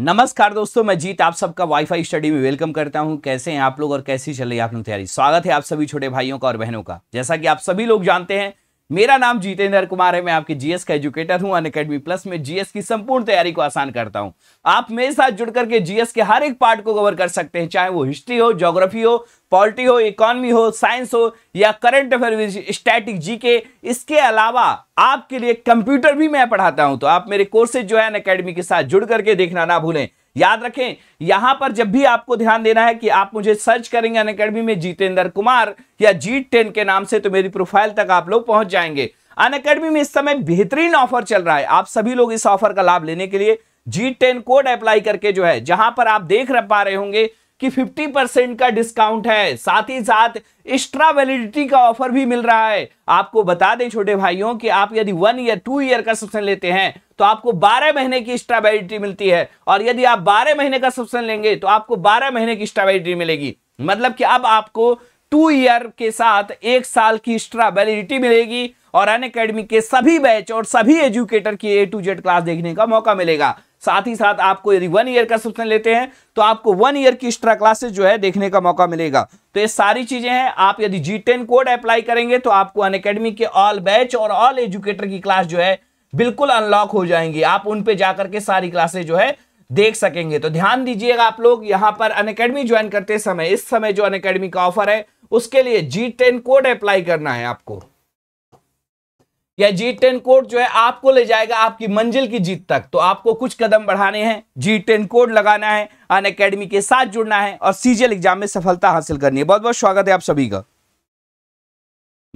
नमस्कार दोस्तों मैं जीत आप सबका वाईफाई स्टडी में वेलकम करता हूं कैसे हैं आप लोग और कैसी चल रही है आप लोग तैयारी स्वागत है आप सभी छोटे भाइयों का और बहनों का जैसा कि आप सभी लोग जानते हैं मेरा नाम जितेंद्र कुमार है मैं आपके जीएस का एजुकेटर हूं अन अकेडमी प्लस में जीएस की संपूर्ण तैयारी को आसान करता हूं आप मेरे साथ जुड़ करके जीएस के हर एक पार्ट को कवर कर सकते हैं चाहे वो हिस्ट्री हो ज्योग्राफी हो पॉलिटी हो इकोनॉमी हो साइंस हो या करंट अफेयर स्टैटिक जीके इसके अलावा आपके लिए कंप्यूटर भी मैं पढ़ाता हूं तो आप मेरे कोर्सेज जो है अन अकेडमी के साथ जुड़ करके देखना ना भूलें याद रखें यहां पर जब भी आपको ध्यान देना है कि आप मुझे सर्च करेंगे अन अकेडमी में जितेंद्र कुमार या जी टेन के नाम से तो मेरी प्रोफाइल तक आप लोग पहुंच जाएंगे अन अकेडमी में इस समय बेहतरीन ऑफर चल रहा है आप सभी लोग इस ऑफर का लाभ लेने के लिए जी टेन कोड अप्लाई करके जो है जहां पर आप देख रह पा रहे होंगे कि 50 परसेंट का डिस्काउंट है साथ ही साथ एक्स्ट्रा वैलिडिटी का ऑफर भी मिल रहा है आपको बता दें छोटे भाइयों कि आप यदि वन ईयर टू ईयर का सब्सक्रिप्शन लेते हैं तो आपको 12 महीने की एक्स्ट्रा वैलिडिटी मिलती है और यदि आप 12 महीने का सब्सक्रिप्शन लेंगे तो आपको 12 महीने की एक्स्ट्रा वैलिडिटी मिलेगी मतलब कि अब आपको टू ईयर के साथ एक साल की एक्स्ट्रा वैलिडिटी मिलेगी और अन अकेडमी के सभी बैच और सभी एजुकेटर की ए टू जेड क्लास देखने का मौका मिलेगा साथ ही साथ आपको यदि वन ईयर का सब्सक्रिप्शन लेते हैं तो आपको वन ईयर की एक्स्ट्रा क्लासेस जो है देखने का मौका मिलेगा तो ये सारी चीज़ें हैं आप यदि जी टेन कोड अप्लाई करेंगे तो आपको अन के ऑल बैच और ऑल एजुकेटर की क्लास जो है बिल्कुल अनलॉक हो जाएंगी आप उन पर जाकर के सारी क्लासेज जो है देख सकेंगे तो ध्यान दीजिएगा आप लोग यहाँ पर अन ज्वाइन करते समय इस समय जो अन का ऑफर है उसके लिए जी कोड अप्लाई करना है आपको या जी टेन कोड जो है आपको ले जाएगा आपकी मंजिल की जीत तक तो आपको कुछ कदम बढ़ाने हैं जी टेन कोड लगाना है अन अकेडमी के साथ जुड़ना है और सीजीएल एग्जाम में सफलता हासिल करनी है बहुत बहुत स्वागत है आप सभी का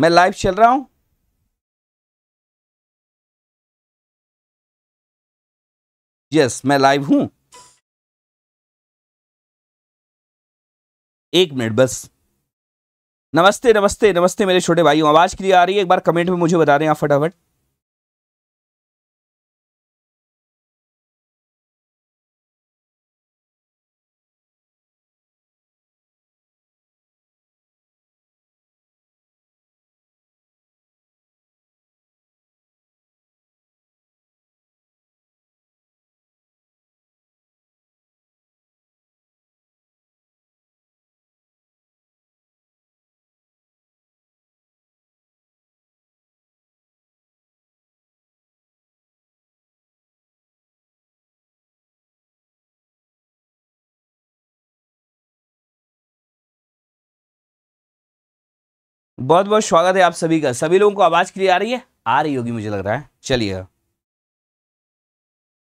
मैं लाइव चल रहा हूं यस मैं लाइव हूं एक मिनट बस नमस्ते नमस्ते नमस्ते मेरे छोटे भाइयों आवाज़ क्लियर आ रही है एक बार कमेंट में मुझे बता दें आप फटाफट बहुत बहुत स्वागत है आप सभी का सभी लोगों को आवाज़ क्लियर आ रही है आ रही होगी मुझे लग रहा है चलिए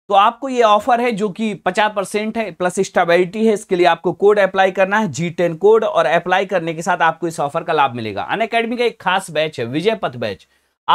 तो आपको ये ऑफर है जो कि 50 परसेंट है प्लस स्टाबिलिटी है इसके लिए आपको कोड अप्लाई करना है जी टेन कोड और अप्लाई करने के साथ आपको इस ऑफर का लाभ मिलेगा अन अकेडमी का एक खास बैच है विजय पथ बैच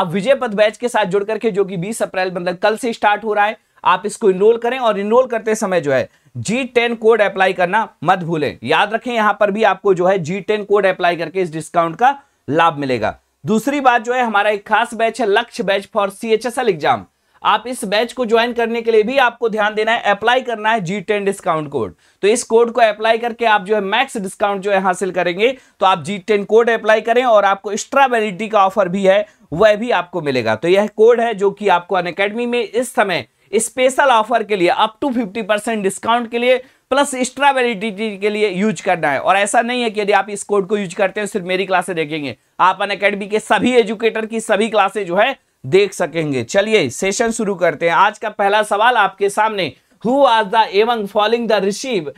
आप विजय पथ बैच के साथ जुड़ करके जो कि 20 अप्रैल मतलब कल से स्टार्ट हो रहा है आप इसको इनरोल करें और इनरोल करते समय जो है जी टेन कोड अप्लाई करना मत भूलें याद रखें यहां पर भी आपको जो है जी टेन कोड अप्लाई करके इस डिस्काउंट का लाभ मिलेगा दूसरी बात जो है हमारा एक खास बैच है लक्ष्य बैच फॉर सी एग्जाम आप इस बैच को ज्वाइन करने के लिए भी आपको ध्यान देना है अप्लाई करना है जी टेन डिस्काउंट कोड तो इस कोड को अप्लाई करके आप जो है मैक्स डिस्काउंट जो है हासिल करेंगे तो आप जी टेन कोड अप्लाई करें और आपको एक्स्ट्रा वैलिडिटी का ऑफर भी है वह भी आपको मिलेगा तो यह कोड है जो कि आपको अन में इस समय स्पेशल ऑफर के लिए up to fifty percent discount के लिए प्लस एक्स्ट्रा वैलिडिटी के लिए यूज करना है और ऐसा नहीं है कि यदि आप इस कोड को यूज करते हैं सिर्फ मेरी क्लासे देखेंगे आप अन अकेडमी के सभी एजुकेटर की सभी क्लासे जो है देख सकेंगे चलिए सेशन शुरू करते हैं आज का पहला सवाल आपके सामने हु आज द एवं following the receive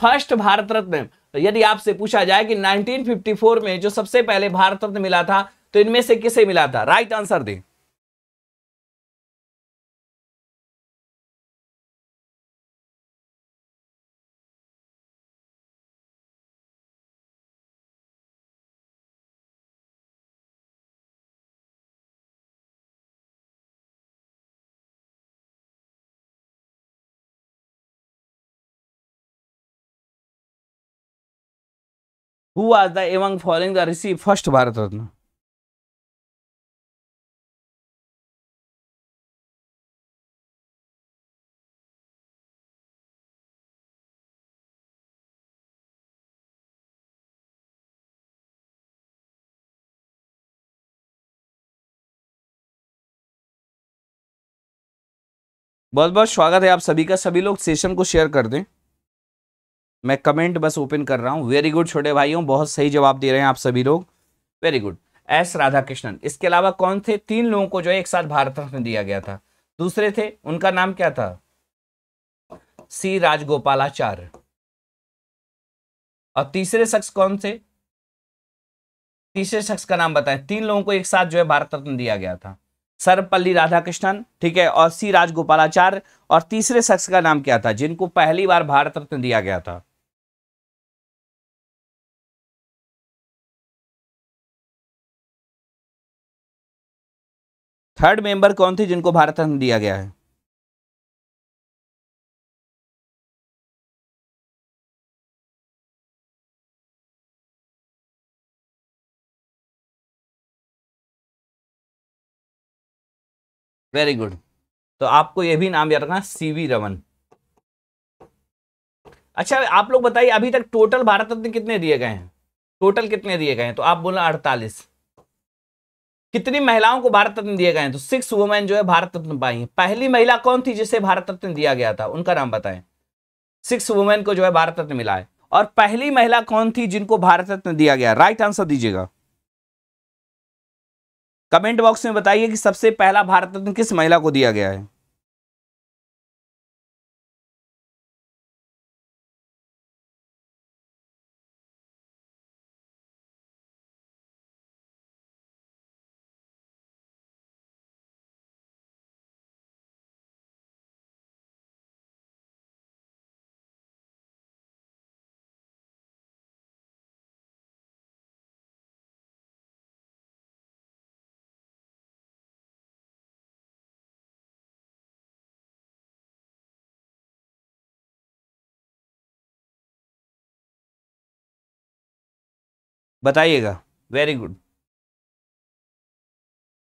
first Bharat Ratna यदि आपसे पूछा जाए कि 1954 में जो सबसे पहले भारत रत्न मिला था तो इनमें से किसे मिला था राइट आंसर दें हु वाज द एवं following the receive first Bharat Ratna बहुत बहुत स्वागत है आप सभी का सभी लोग सेशन को शेयर कर दें मैं कमेंट बस ओपन कर रहा हूँ वेरी गुड छोटे भाइयों बहुत सही जवाब दे रहे हैं आप सभी लोग वेरी गुड एस राधाकृष्णन इसके अलावा कौन थे तीन लोगों को जो है एक साथ भारत रत्न दिया गया था दूसरे थे उनका नाम क्या था सी राजगोपालाचार्य और तीसरे शख्स कौन थे तीसरे शख्स का नाम बताएं तीन लोगों को एक साथ जो है भारत रत्न दिया गया था सर्वपल्ली राधाकृष्णन ठीक है और सी राजगोपालाचार्य और तीसरे शख्स का नाम क्या था जिनको पहली बार भारत रत्न दिया गया था थर्ड मेंबर कौन थे जिनको भारत रत्न दिया गया है वेरी गुड तो आपको यह भी नाम याद रखना सीवी रमन अच्छा आप लोग बताइए अभी तक टोटल भारत रत्न कितने दिए गए हैं टोटल कितने दिए गए हैं तो आप बोला अड़तालीस कितनी महिलाओं को भारत रत्न दिए गए हैं तो सिक्स वुमेन जो है भारत रत्न पाई है पहली महिला कौन थी जिसे भारत रत्न दिया गया था उनका नाम बताएं सिक्स वुमेन को जो है भारत रत्न मिला है और पहली महिला कौन थी जिनको भारत रत्न दिया गया राइट आंसर दीजिएगा कमेंट बॉक्स में बताइए कि सबसे पहला भारत रत्न किस महिला को दिया गया है बताइएगा वेरी गुड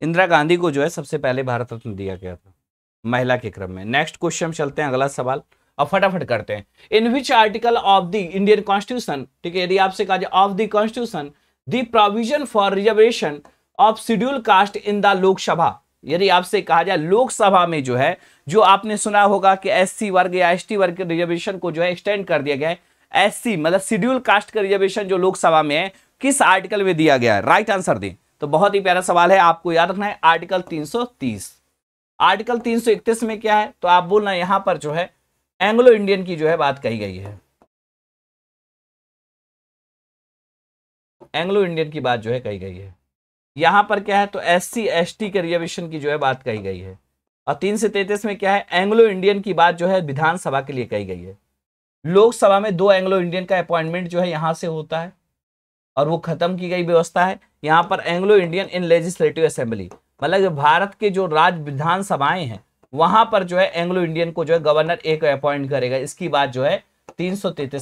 इंदिरा गांधी को जो है सबसे पहले भारत रत्न दिया गया था महिला के क्रम में नेक्स्ट क्वेश्चन चलते हैं अगला सवाल और फटाफट करते हैं in which article of the Indian constitution ठीक है यदि आपसे कहा जाए of the constitution the provision for reservation of schedule caste in the Lok Sabha यदि आपसे कहा जाए लोकसभा में जो है जो आपने सुना होगा कि एस वर्ग या एस वर्ग के रिजर्वेशन को जो है एक्सटेंड कर दिया गया है एससी मतलब शेड्यूल कास्ट का रिजर्वेशन जो लोकसभा में है किस आर्टिकल में दिया गया है राइट आंसर दें तो बहुत ही प्यारा सवाल है आपको याद रखना है आर्टिकल 330 आर्टिकल 331 में क्या है तो आप बोलना यहां पर जो है एंग्लो इंडियन की जो है बात कही गई है एंग्लो इंडियन की बात जो है कही गई है यहां पर क्या है तो एस सी एस टी के रिजर्वेशन की जो है बात कही गई है और तीन से तैतीस में क्या है एंग्लो इंडियन की बात जो है विधानसभा के लिए कही गई है लोकसभा में दो एंग्लो इंडियन का अपॉइंटमेंट जो है यहां से होता है और वो खत्म की गई व्यवस्था है यहाँ पर Anglo Indian in legislative assembly मतलब भारत के जो राज्य विधानसभाएं हैं वहां पर जो है एंग्लो इंडियन को जो है गवर्नर एक अपॉइंट करेगा इसकी बात जो है तीन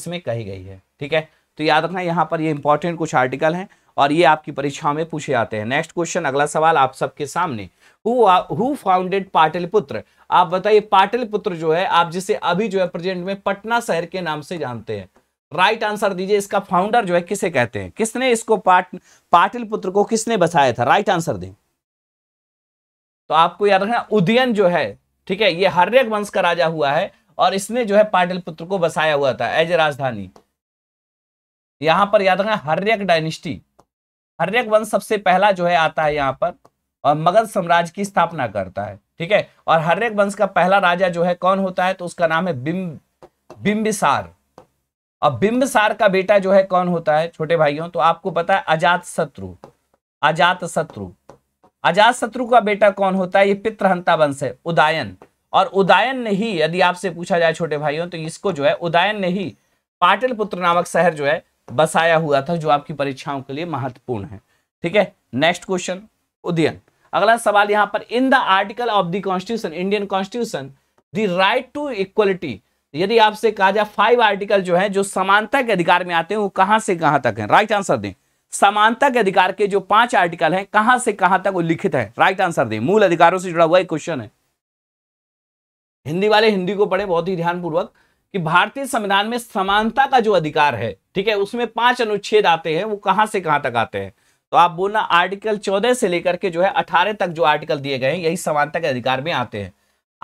में कही गई है ठीक है तो याद रखना यहाँ पर ये इंपॉर्टेंट कुछ आर्टिकल हैं और ये आपकी परीक्षा में पूछे जाते हैं नेक्स्ट क्वेश्चन अगला सवाल आप सबके सामने हु फाउंडेड पाटलिपुत्र आप बताइए पाटलिपुत्र जो है आप जिसे अभी जो है प्रेजेंट में पटना शहर के नाम से जानते हैं राइट आंसर दीजिए इसका फाउंडर जो है किसे कहते हैं किसने इसको पाट पाटिल पुत्र को किसने बसाया था राइट आंसर दें तो आपको याद रखना उदयन जो है ठीक है ये हर्यक वंश का राजा हुआ है और इसने जो है पाटिल पुत्र को बसाया हुआ था एज राजधानी यहां पर याद रखना हर्यक डायनेस्टी हर्यक वंश सबसे पहला जो है आता है यहां पर और मगध साम्राज्य की स्थापना करता है ठीक है और हर्यक वंश का पहला राजा जो है कौन होता है तो उसका नाम है बिम बिम्बिसार अब बिंबसार का बेटा जो है कौन होता है छोटे भाइयों तो आपको पता है अजात शत्रु अजात शत्रु अजात शत्रु का बेटा कौन होता है ये पितृहंता वंश है उदायन और उदायन ने ही यदि आपसे पूछा जाए छोटे भाइयों तो इसको जो है उदायन ने ही पाटलिपुत्र नामक शहर जो है बसाया हुआ था जो आपकी परीक्षाओं के लिए महत्वपूर्ण है ठीक है नेक्स्ट क्वेश्चन उदयन अगला सवाल यहां पर in the article of the constitution Indian constitution the right to equality यदि आपसे कहा जाए फाइव आर्टिकल जो है जो समानता के अधिकार में आते हैं वो कहां से कहां तक है राइट आंसर दें समानता के अधिकार के जो पांच आर्टिकल हैं कहां से कहां तक वो लिखित है राइट आंसर दें मूल अधिकारों से जुड़ा हुआ एक क्वेश्चन है हिंदी वाले हिंदी को पढ़े बहुत ही ध्यानपूर्वक कि भारतीय संविधान में समानता का जो अधिकार है ठीक है उसमें पांच अनुच्छेद आते हैं वो कहां से कहां तक आते हैं तो आप बोलना आर्टिकल चौदह से लेकर के जो है अठारह तक जो आर्टिकल दिए गए हैं यही समानता के अधिकार में आते हैं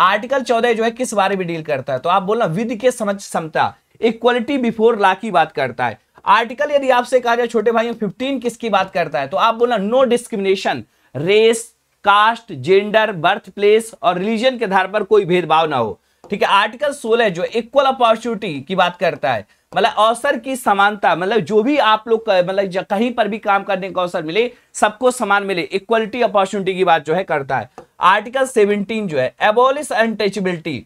आर्टिकल चौदह जो है किस बारे में डील करता है तो आप बोलना विधि के समझ क्षमता इक्वलिटी बिफोर लॉ की बात करता है आर्टिकल यदि आपसे कहा जाए छोटे भाई फिफ्टीन किसकी बात करता है तो आप बोलना no discrimination race caste gender birth place और रिलीजन के आधार पर कोई भेदभाव ना हो ठीक है आर्टिकल 16 जो इक्वल अपॉर्चुनिटी की बात करता है मतलब अवसर की समानता मतलब जो भी आप लोग मतलब कहीं पर भी काम करने का अवसर मिले सबको समान मिले इक्वलिटी अपॉर्चुनिटी की बात जो है करता है आर्टिकल 17 जो है एबोलिस अनटचबिलिटी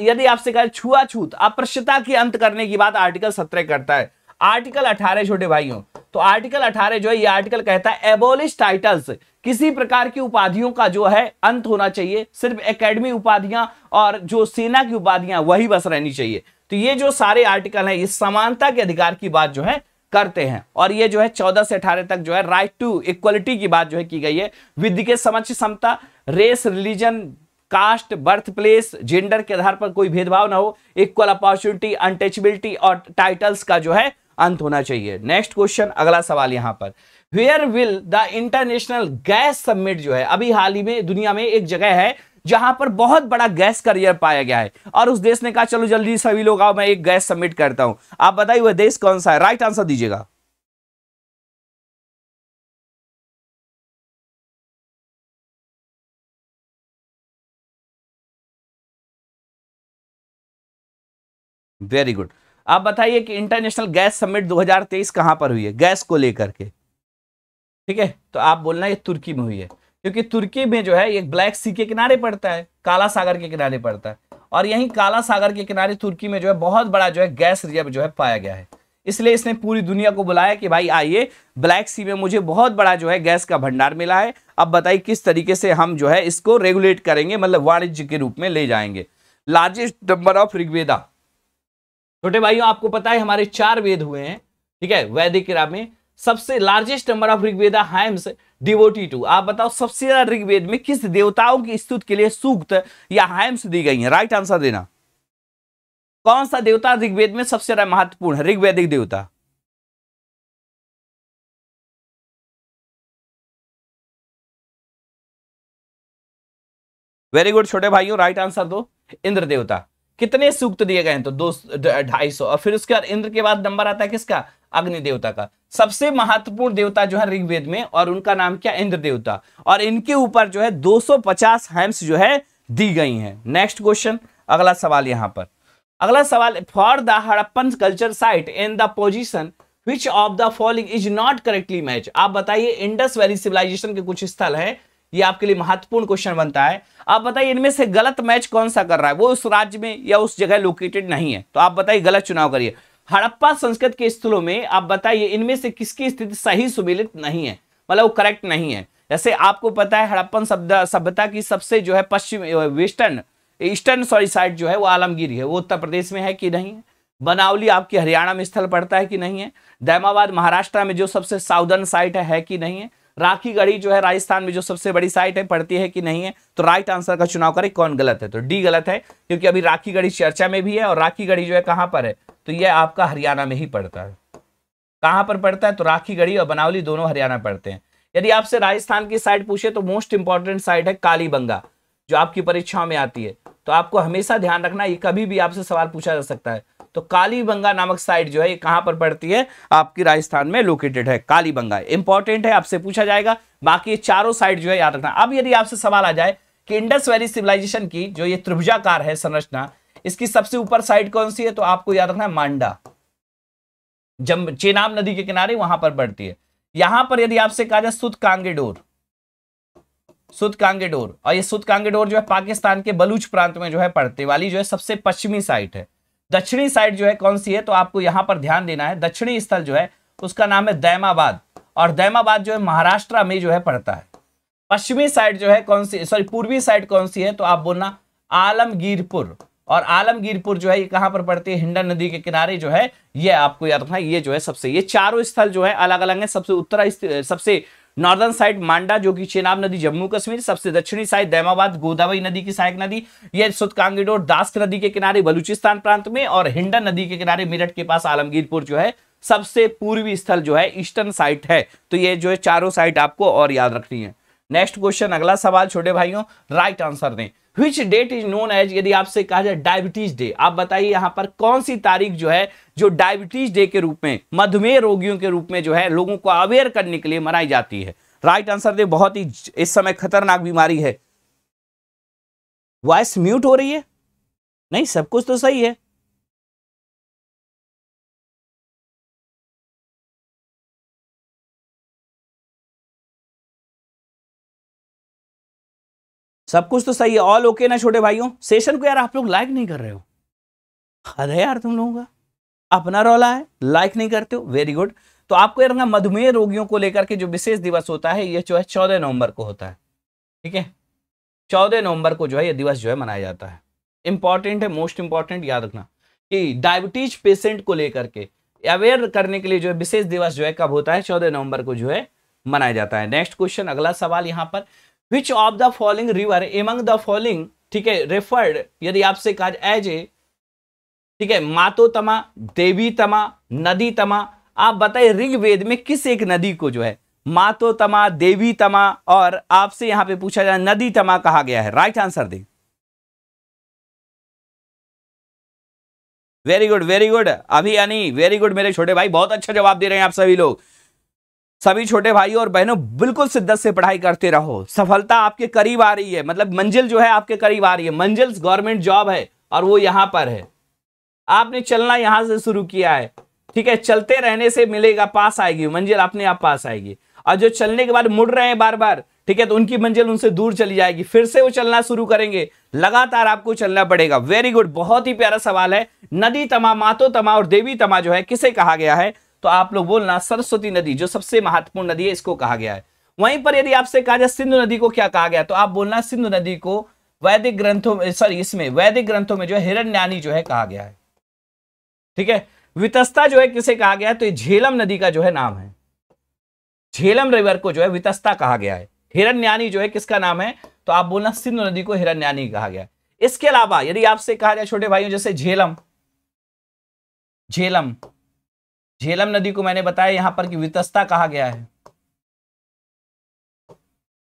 यदि आपसे छुआ छुआछूत अपृश्यता के अंत करने की बात आर्टिकल 17 करता है आर्टिकल 18 छोटे भाइयों तो आर्टिकल 18 जो है ये आर्टिकल कहता है एबोलिश टाइटल्स किसी प्रकार की उपाधियों का जो है अंत होना चाहिए सिर्फ एकेडमी उपाधियां और जो सेना की उपाधियां वही बस रहनी चाहिए तो ये जो सारे आर्टिकल है इस समानता के अधिकार की बात जो है करते हैं और ये जो है चौदह से अठारह तक जो है राइट टू इक्वलिटी की बात जो है की गई है विधि के समक्ष समता race religion caste birth place gender के आधार पर कोई भेदभाव ना हो इक्वल अपॉर्चुनिटी अनटचबिलिटी और टाइटल्स का जो है अंत होना चाहिए नेक्स्ट क्वेश्चन अगला सवाल यहां पर where will the international gas submit जो है अभी हाल ही में दुनिया में एक जगह है जहां पर बहुत बड़ा गैस करियर पाया गया है और उस देश ने कहा चलो जल्दी सभी लोग आओ मैं एक गैस सबमिट करता हूं आप बताइए वह देश कौन सा है राइट आंसर दीजिएगा वेरी गुड आप बताइए कि इंटरनेशनल गैस समिट 2023 कहां पर हुई है गैस को लेकर के ठीक है तो आप बोलना ये तुर्की में हुई है क्योंकि तुर्की में जो है एक ब्लैक सी के किनारे पड़ता है काला सागर के किनारे पड़ता है और यही काला सागर के किनारे तुर्की में जो है बहुत बड़ा जो है गैस रिजर्व जो है पाया गया है इसलिए इसने पूरी दुनिया को बुलाया कि भाई आइए ब्लैक सी में मुझे बहुत बड़ा जो है गैस का भंडार मिला है अब बताइए किस तरीके से हम जो है इसको रेगुलेट करेंगे मतलब वाणिज्य के रूप में ले जाएंगे लार्जेस्ट नंबर ऑफ ऋग्वेदा छोटे भाइयों आपको पता है हमारे चार वेद हुए हैं ठीक है वैदिक में सबसे largest number of Rigveda hymns devoted to आप बताओ सबसे ज्यादा ऋग्वेद में किस देवताओं की स्तुति के लिए सूक्त या हाइम्स दी गई है राइट आंसर देना कौन सा देवता ऋग्वेद में सबसे ज्यादा महत्वपूर्ण है ऋग्वेदिक देवता वेरी गुड छोटे भाइयों राइट आंसर दो इंद्र देवता कितने सूक्त दिए गए हैं तो दो ढाई सौ और फिर उसके बाद इंद्र के बाद नंबर आता है किसका अग्नि देवता का सबसे महत्वपूर्ण देवता जो है ऋग्वेद में और उनका नाम क्या इंद्र देवता और इनके ऊपर जो है 250 हैम्स जो है दी गई हैं नेक्स्ट क्वेश्चन अगला सवाल यहाँ पर अगला सवाल for the Harappan culture site in the position which of the falling is not correctly match आप बताइए इंडस वैली सिविलाइजेशन के कुछ स्थल है ये आपके लिए महत्वपूर्ण क्वेश्चन बनता है आप बताइए इनमें से गलत मैच कौन सा कर रहा है वो उस राज्य में या उस जगह लोकेटेड नहीं है तो आप बताइए गलत चुनाव करिए हड़प्पा संस्कृत के स्थलों में आप बताइए इनमें से किसकी स्थिति सही सुमिलित नहीं है मतलब वो करेक्ट नहीं है जैसे आपको पता है हड़प्पन शब्द सभ्यता की सबसे जो है पश्चिम वेस्टर्न ईस्टर्न सॉरी साइड जो है वो आलमगिरी है वो उत्तर प्रदेश में है कि नहीं है बनावली आपके हरियाणा में स्थल पड़ता है कि नहीं है दैमाबाद महाराष्ट्र में जो सबसे साउदर्न साइट है, है कि नहीं है राखी गढ़ी जो है राजस्थान में जो सबसे बड़ी साइट है पड़ती है कि नहीं है तो राइट आंसर का चुनाव करें कौन गलत है तो डी गलत है क्योंकि अभी राखी गढ़ी चर्चा में भी है और राखी गढ़ी जो है कहाँ पर है तो ये आपका हरियाणा में ही पड़ता है कहाँ पर पड़ता है तो राखी गढ़ी और बनावली दोनों हरियाणा पड़ते हैं यदि आपसे राजस्थान की साइड पूछे तो मोस्ट इंपॉर्टेंट साइड है कालीबंगा जो आपकी परीक्षाओं में आती है तो आपको हमेशा ध्यान रखना ये कभी भी आपसे सवाल पूछा जा सकता है तो कालीबंगा नामक साइड जो है ये कहां पर पड़ती है आपकी राजस्थान में लोकेटेड है कालीबंगा इंपॉर्टेंट है आपसे पूछा जाएगा बाकी ये चारों साइड जो है याद रखना अब यदि आपसे सवाल आ जाए कि इंडस वैली सिविलाइजेशन की जो ये त्रिभुजाकार है संरचना इसकी सबसे ऊपर साइड कौन सी है तो आपको याद रखना है मांडा जम चेनाब नदी के किनारे वहां पर बढ़ती है यहां पर यदि आपसे कहा जाए सुत कांगेडोर सुत कांगेडोर और ये सुत कांगेडोर जो है पाकिस्तान के बलूच प्रांत में जो है पड़ते वाली जो है सबसे पश्चिमी साइट है दक्षिणी साइड जो है कौन सी है तो आपको यहां पर ध्यान देना है दक्षिणी स्थल जो है उसका नाम है दैमाबाद और दैमाबाद जो है महाराष्ट्र में जो है पड़ता है पश्चिमी साइड जो है कौन सी सॉरी पूर्वी साइड कौन सी है तो आप बोलना आलमगीरपुर और आलमगीरपुर जो है ये कहाँ पर पड़ती है हिंडन नदी के किनारे जो है ये आपको याद रखना ये जो है सबसे ये चारों स्थल जो है अलग अलग है सबसे उत्तरा सबसे नॉर्दर्न साइड मांडा जो कि चेनाब नदी जम्मू कश्मीर सबसे दक्षिणी साइड दैमाबाद गोदावरी नदी की सहायक नदी ये सुत दास दास्क नदी के किनारे बलूचिस्तान प्रांत में और हिंडन नदी के किनारे मेरठ के पास आलमगीरपुर जो है सबसे पूर्वी स्थल जो है ईस्टर्न साइट है तो ये जो है चारों साइट आपको और याद रखनी है नेक्स्ट क्वेश्चन अगला सवाल छोटे भाइयों राइट आंसर दें which date is known as यदि आपसे कहा जाए डायबिटीज डे आप बताइए यहां पर कौन सी तारीख जो है जो डायबिटीज डे के रूप में मधुमेह रोगियों के रूप में जो है लोगों को अवेयर करने के लिए मनाई जाती है राइट आंसर दे बहुत ही इस समय खतरनाक बीमारी है वॉइस म्यूट हो रही है नहीं सब कुछ तो सही है सब कुछ तो सही है ऑल ओके ना छोटे भाइयों सेशन को यार आप लोग लाइक नहीं कर रहे हो हद है यार तुम लोगों का अपना रौला है लाइक नहीं करते हो वेरी गुड तो आपको यार मधुमेह रोगियों को लेकर के जो विशेष दिवस होता है ये जो है चौदह नवंबर को होता है ठीक है चौदह नवंबर को जो है ये दिवस जो है मनाया जाता है इंपॉर्टेंट है मोस्ट इंपॉर्टेंट याद रखना कि डायबिटीज पेशेंट को लेकर के अवेयर करने के लिए जो है विशेष दिवस जो है कब होता है चौदह नवंबर को जो है मनाया जाता है नेक्स्ट क्वेश्चन अगला सवाल यहाँ पर which of the following river among the following ठीक है रेफर्ड यदि आपसे कहा एज ए ठीक है मातोतमा नदी तमा आप बताइए ऋग्वेद में किस एक नदी को जो है मातोतमा तमा और आपसे यहां पे पूछा जाए नदी तमा कहा गया है राइट आंसर दे वेरी गुड वेरी गुड अभी यानी वेरी गुड मेरे छोटे भाई बहुत अच्छा जवाब दे रहे हैं आप सभी लोग सभी छोटे भाई और बहनों बिल्कुल शिद्दत से पढ़ाई करते रहो सफलता आपके करीब आ रही है मतलब मंजिल जो है आपके करीब आ रही है मंजिल गवर्नमेंट जॉब है और वो यहां पर है आपने चलना यहां से शुरू किया है ठीक है चलते रहने से मिलेगा पास आएगी मंजिल अपने आप पास आएगी और जो चलने के बाद मुड़ रहे हैं बार बार ठीक है तो उनकी मंजिल उनसे दूर चली जाएगी फिर से वो चलना शुरू करेंगे लगातार आपको चलना पड़ेगा वेरी गुड बहुत ही प्यारा सवाल है नदी तमा मातो तमा और देवी तमा जो है किसे कहा गया है तो आप लोग बोलना सरस्वती नदी जो सबसे महत्वपूर्ण नदी है इसको कहा गया है वहीं पर यदि आपसे कहा जाए सिंधु नदी को क्या कहा गया तो आप बोलना सिंधु नदी को वैदिक ग्रंथों में सॉरी इसमें वैदिक ग्रंथों में जो है हिरण्यानी जो है कहा गया है ठीक है वितस्ता जो है किसे कहा गया तो ये झेलम नदी का जो है नाम है झेलम रिवर को जो है वितस्ता कहा गया है हिरण्यानी जो है किसका नाम है तो आप बोलना सिंधु नदी को हिरण्यानी कहा गया इसके अलावा यदि आपसे कहा जाए छोटे भाइयों जैसे झेलम झेलम झेलम नदी को मैंने बताया यहां पर कि वितस्ता कहा गया है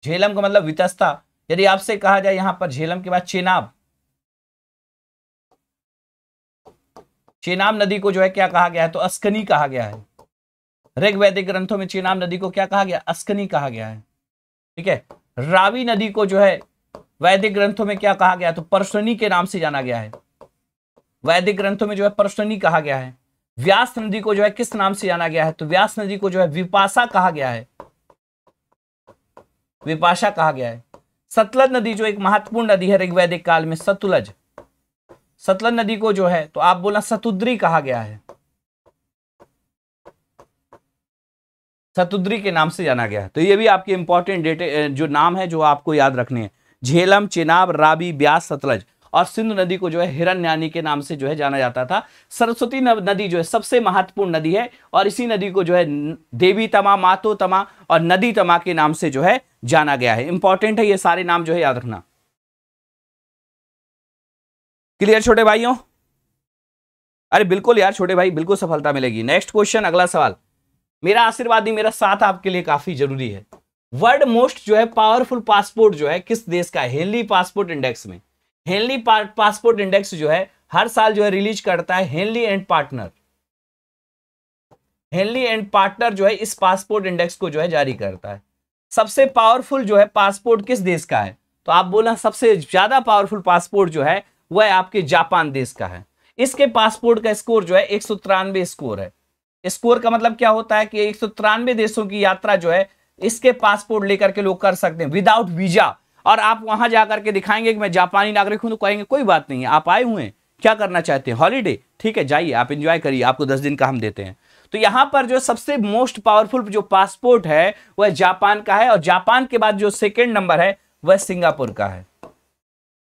झेलम का मतलब वितस्ता यदि आपसे कहा जाए यहां पर झेलम के बाद चेनाब चेनाब नदी को जो है क्या कहा गया है तो अस्कनी कहा गया है ऋग वैदिक ग्रंथों में चेनाब नदी को क्या कहा गया अस्कनी कहा गया है ठीक है रावी नदी को जो है वैदिक ग्रंथों में क्या कहा गया तो परश्वनी के नाम से जाना गया है वैदिक ग्रंथों में जो है परश्वनी कहा गया है व्यास नदी को जो है किस नाम से जाना गया है तो व्यास नदी को जो है विपाशा कहा गया है विपाशा कहा गया है सतलज नदी जो एक महत्वपूर्ण नदी है ऋग्वैदिक काल में सतुलज सतलज नदी को जो है तो आप बोला सतुद्री कहा गया है सतुद्री के नाम से जाना गया है तो ये भी आपके इंपॉर्टेंट डेटे जो नाम है जो आपको याद रखने हैं झेलम चेनाब राबी ब्यास सतलज और सिंधु नदी को जो है हिरण के नाम से जो है जाना जाता था सरस्वती नदी जो है सबसे महत्वपूर्ण नदी है और इसी नदी को जो है देवी तमा मातो तमा और नदी तमा के नाम से जो है जाना गया है इंपॉर्टेंट है ये सारे नाम जो है याद रखना क्लियर छोटे भाइयों अरे बिल्कुल यार छोटे भाई बिल्कुल सफलता मिलेगी नेक्स्ट क्वेश्चन अगला सवाल मेरा आशीर्वाद ही मेरा साथ आपके लिए काफी जरूरी है वर्ल्ड मोस्ट जो है पावरफुल पासपोर्ट जो है किस देश का हेली पासपोर्ट इंडेक्स में हेनली पासपोर्ट इंडेक्स जो है हर साल जो है रिलीज करता है Henley and partner Henley and partner जो है इस पासपोर्ट इंडेक्स को जो है जारी करता है सबसे पावरफुल जो है पासपोर्ट किस देश का है तो आप बोला सबसे ज्यादा पावरफुल पासपोर्ट जो है वह आपके जापान देश का है इसके पासपोर्ट का स्कोर जो है एक स्कोर है स्कोर का मतलब क्या होता है कि एक देशों की यात्रा जो है इसके पासपोर्ट लेकर के लोग कर सकते हैं विदाउट वीजा और आप वहां जा करके दिखाएंगे कि मैं जापानी नागरिक हूं तो कहेंगे कोई बात नहीं आप आए हुए हैं क्या करना चाहते हैं हॉलीडे ठीक है जाइए आप इंजॉय करिए आपको दस दिन का हम देते हैं तो यहाँ पर जो सबसे मोस्ट पावरफुल जो पासपोर्ट है वह जापान का है और जापान के बाद जो सेकेंड नंबर है वह सिंगापुर का है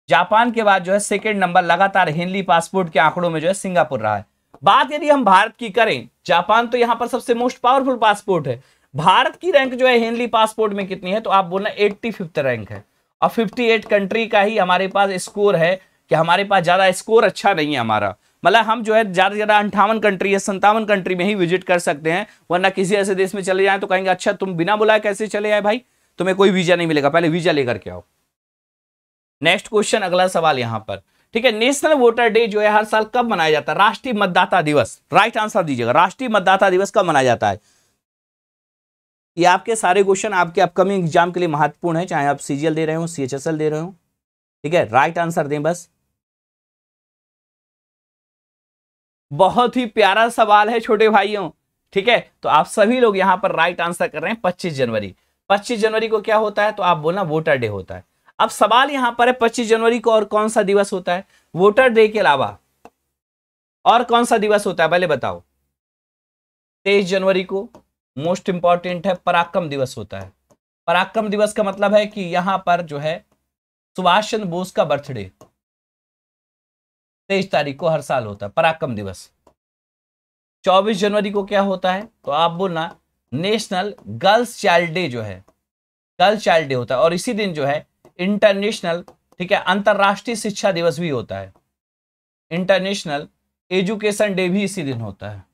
जापान के बाद जो है सेकेंड नंबर लगातार हेनली पासपोर्ट के आंकड़ों में जो है सिंगापुर रहा है बात यदि हम भारत की करें जापान तो यहाँ पर सबसे मोस्ट पावरफुल पासपोर्ट है भारत की रैंक जो है हेनली पासपोर्ट में कितनी है तो आप बोलना एट्टी फिफ्थ रैंक है अब 58 कंट्री का ही हमारे पास स्कोर है कि हमारे पास ज़्यादा स्कोर अच्छा नहीं है हमारा मतलब हम जो है ज़्यादा से ज़्यादा अंठावन कंट्री या संतावन कंट्री में ही विजिट कर सकते हैं वरना किसी ऐसे देश में चले जाएँ तो कहेंगे अच्छा तुम बिना बुलाए कैसे चले आए भाई तुम्हें कोई वीज़ा नहीं मिलेगा पहले वीज़ा लेकर के आओ नेक्स्ट क्वेश्चन अगला सवाल यहाँ पर ठीक है नेशनल वोटर डे जो है हर साल कब मनाया जाता है राष्ट्रीय मतदाता दिवस राइट आंसर दीजिएगा राष्ट्रीय मतदाता दिवस कब मनाया जाता है ये आपके सारे क्वेश्चन आपके अपकमिंग एग्जाम के लिए महत्वपूर्ण है चाहे आप सीजीएल दे रहे हो सी दे रहे हो ठीक है राइट आंसर दें बस बहुत ही प्यारा सवाल है छोटे भाइयों ठीक है तो आप सभी लोग यहां पर राइट आंसर कर रहे हैं पच्चीस जनवरी पच्चीस जनवरी को क्या होता है तो आप बोलना वोटर डे होता है अब सवाल यहां पर है पच्चीस जनवरी को और कौन सा दिवस होता है वोटर डे के अलावा और कौन सा दिवस होता है पहले बताओ तेईस जनवरी को मोस्ट इंपॉर्टेंट है पराक्रम दिवस होता है पराक्रम दिवस का मतलब है कि यहां पर जो है सुभाष चंद्र बोस का बर्थडे तेईस तारीख को हर साल होता है पराक्रम दिवस चौबीस जनवरी को क्या होता है तो आप बोलना नेशनल गर्ल्स चाइल्ड डे जो है गर्ल्स चाइल्ड डे होता है और इसी दिन जो है इंटरनेशनल ठीक है अंतर्राष्ट्रीय शिक्षा दिवस भी होता है इंटरनेशनल एजुकेशन डे भी इसी दिन होता है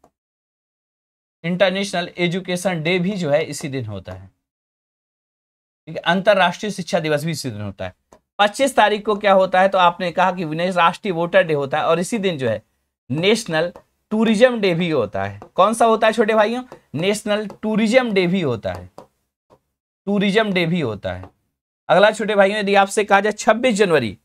इंटरनेशनल एजुकेशन डे भी जो है इसी दिन होता है ठीक है अंतर्राष्ट्रीय शिक्षा दिवस भी इसी दिन होता है पच्चीस तारीख को क्या होता है तो आपने कहा कि राष्ट्रीय वोटर डे होता है और इसी दिन जो है नेशनल टूरिज्म डे भी होता है कौन सा होता है छोटे भाइयों नेशनल टूरिज्म डे भी होता है टूरिज्म डे भी होता है अगला छोटे भाइयों यदि आपसे कहा जाए छब्बीस जनवरी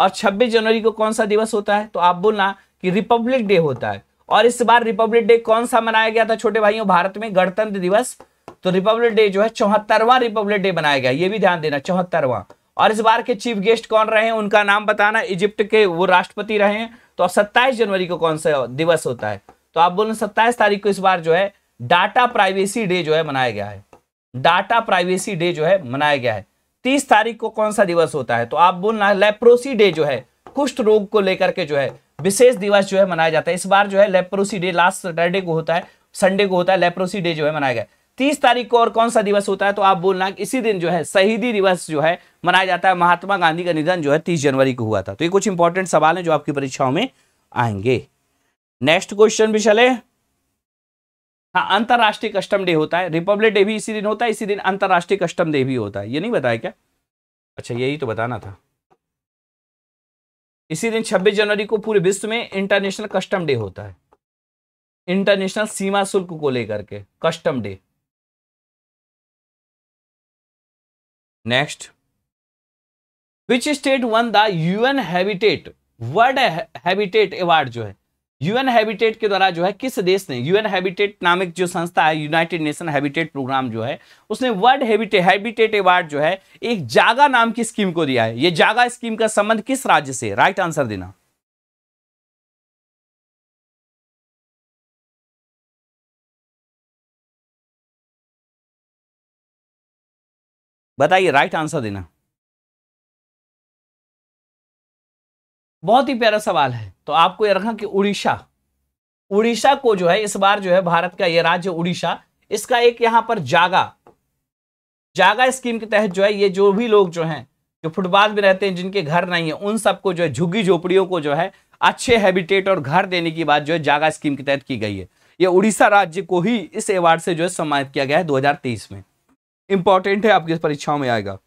और छब्बीस जनवरी को कौन सा दिवस होता है तो आप बोलना कि रिपब्लिक डे होता है और इस बार रिपब्लिक डे कौन सा मनाया गया था छोटे भाइयों भारत में गणतंत्र दिवस तो रिपब्लिक डे जो है चौहत्तरवा रिपब्लिक डे मनाया गया ये भी ध्यान देना चौहत्तरवा और इस बार के चीफ गेस्ट कौन रहे हैं उनका नाम बताना इजिप्ट के वो राष्ट्रपति रहे हैं तो सत्ताईस जनवरी को कौन सा दिवस होता है तो आप बोलो सत्ताईस तारीख को इस बार जो है डाटा प्राइवेसी डे जो है मनाया गया है डाटा प्राइवेसी डे जो है मनाया गया है तीस तारीख को कौन सा दिवस होता है तो आप बोलना लेप्रोसी डे जो है कुष्ठ रोग को लेकर के जो है विशेष दिवस जो है मनाया जाता है इस बार जो है लेप्रोसी डे लास्ट सैटरडे को होता है संडे को होता है लेप्रोसी डे जो है मनाया गया तीस तारीख को और कौन सा दिवस होता है तो आप बोलना इसी दिन जो है शहीदी दिवस जो है मनाया जाता है महात्मा गांधी का निधन जो है तीस जनवरी को हुआ था तो ये कुछ इंपॉर्टेंट सवाल है जो आपकी परीक्षाओं में आएंगे नेक्स्ट क्वेश्चन भी चले हाँ अंतर्राष्ट्रीय कस्टम डे होता है रिपब्लिक डे भी इसी दिन होता है इसी दिन अंतर्राष्ट्रीय कस्टम डे भी होता है ये नहीं बताया क्या अच्छा यही तो बताना था इसी दिन 26 जनवरी को पूरे विश्व में इंटरनेशनल कस्टम डे होता है इंटरनेशनल सीमा शुल्क को लेकर के custom day next which state won the UN habitat world habitat award जो है यूएन हैबिटेट के द्वारा जो है किस देश ने यूएन हैबिटेट नामक जो संस्था है यूनाइटेड नेशन हैबिटेट प्रोग्राम जो है उसने वर्ल्ड हैबिटेट हैबिटेट अवार्ड जो है एक जागा नाम की स्कीम को दिया है ये जागा स्कीम का संबंध किस राज्य से राइट आंसर देना बताइए राइट आंसर देना बहुत ही प्यारा सवाल है तो आपको ये रखना कि उड़ीसा उड़ीसा को जो है इस बार जो है भारत का ये राज्य उड़ीसा इसका एक यहां पर जागा जागा स्कीम के तहत जो है ये जो भी लोग जो हैं जो फुटपाथ में रहते हैं जिनके घर नहीं है उन सबको जो है झुग्गी झोपड़ियों को जो है अच्छे हैबिटेट और घर देने की बात जो है जागा स्कीम के तहत की गई है ये उड़ीसा राज्य को ही इस अवार्ड से जो है सम्मानित किया गया है दो में इंपॉर्टेंट है आपकी परीक्षाओं में आएगा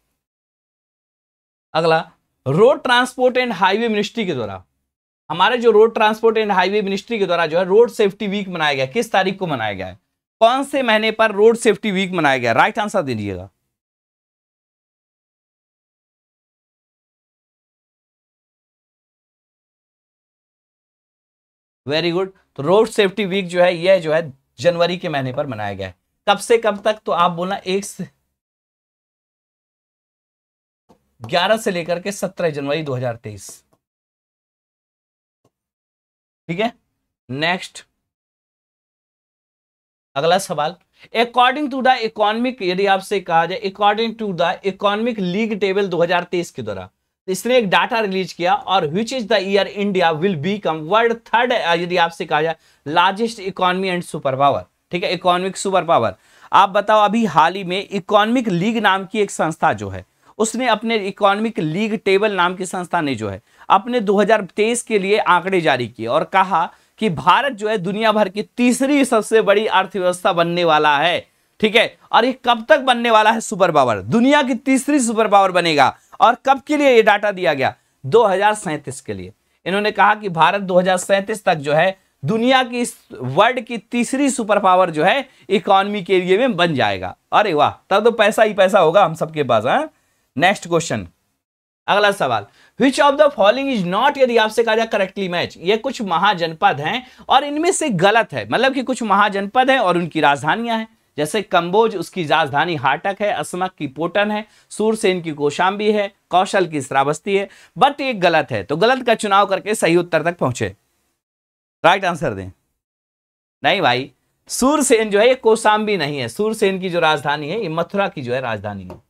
अगला road transport and highway ministry के द्वारा हमारे जो road transport and highway ministry के द्वारा जो है रोड सेफ्टी वीक मनाया गया किस तारीख को मनाया गया है कौन से महीने पर रोड सेफ्टी वीक मनाया गया राइट आंसर दे दीजिएगा वेरी गुड तो रोड सेफ्टी वीक जो है यह जो है जनवरी के महीने पर मनाया गया है कब से कब तक तो आप बोलना एक से 11 से लेकर के 17 जनवरी 2023 ठीक है नेक्स्ट अगला सवाल अकॉर्डिंग टू द इकोनॉमिक यदि आपसे कहा जाए according to the economic league table 2023 के द्वारा इसने एक डाटा रिलीज किया और which is the year India will become world third यदि आपसे कहा जाए largest economy and super power ठीक है इकोनॉमिक सुपर पावर आप बताओ अभी हाल ही में इकोनॉमिक लीग नाम की एक संस्था जो है उसने अपने इकोनॉमिक लीग टेबल नाम की संस्था ने जो है अपने 2023 के लिए आंकड़े जारी किए और कहा कि भारत जो है दुनिया भर की तीसरी सबसे बड़ी अर्थव्यवस्था बनने वाला है ठीक है और ये कब तक बनने वाला है सुपर पावर दुनिया की तीसरी सुपर पावर बनेगा और कब के लिए ये डाटा दिया गया दो के लिए इन्होंने कहा कि भारत दो तक जो है दुनिया की वर्ल्ड की तीसरी सुपर पावर जो है इकोनॉमी के लिए में बन जाएगा अरे वाह तब तो पैसा ही पैसा होगा हम सबके पास हाँ नेक्स्ट क्वेश्चन अगला सवाल which of the following is not यदि आपसे कहा जाए करेक्टली मैच ये कुछ महाजनपद हैं और इनमें से गलत है मतलब कि कुछ महाजनपद हैं और उनकी राजधानियां हैं जैसे कंबोज उसकी राजधानी हाटक है असमक की पोटन है सूरसेन की कोशाम्बी है कौशल की श्रावस्ती है बट ये गलत है तो गलत का चुनाव करके सही उत्तर तक पहुंचे राइट आंसर दें नहीं भाई सूरसेन जो है ये कोशाम्बी नहीं है सूरसेन की जो राजधानी है ये मथुरा की जो है राजधानी है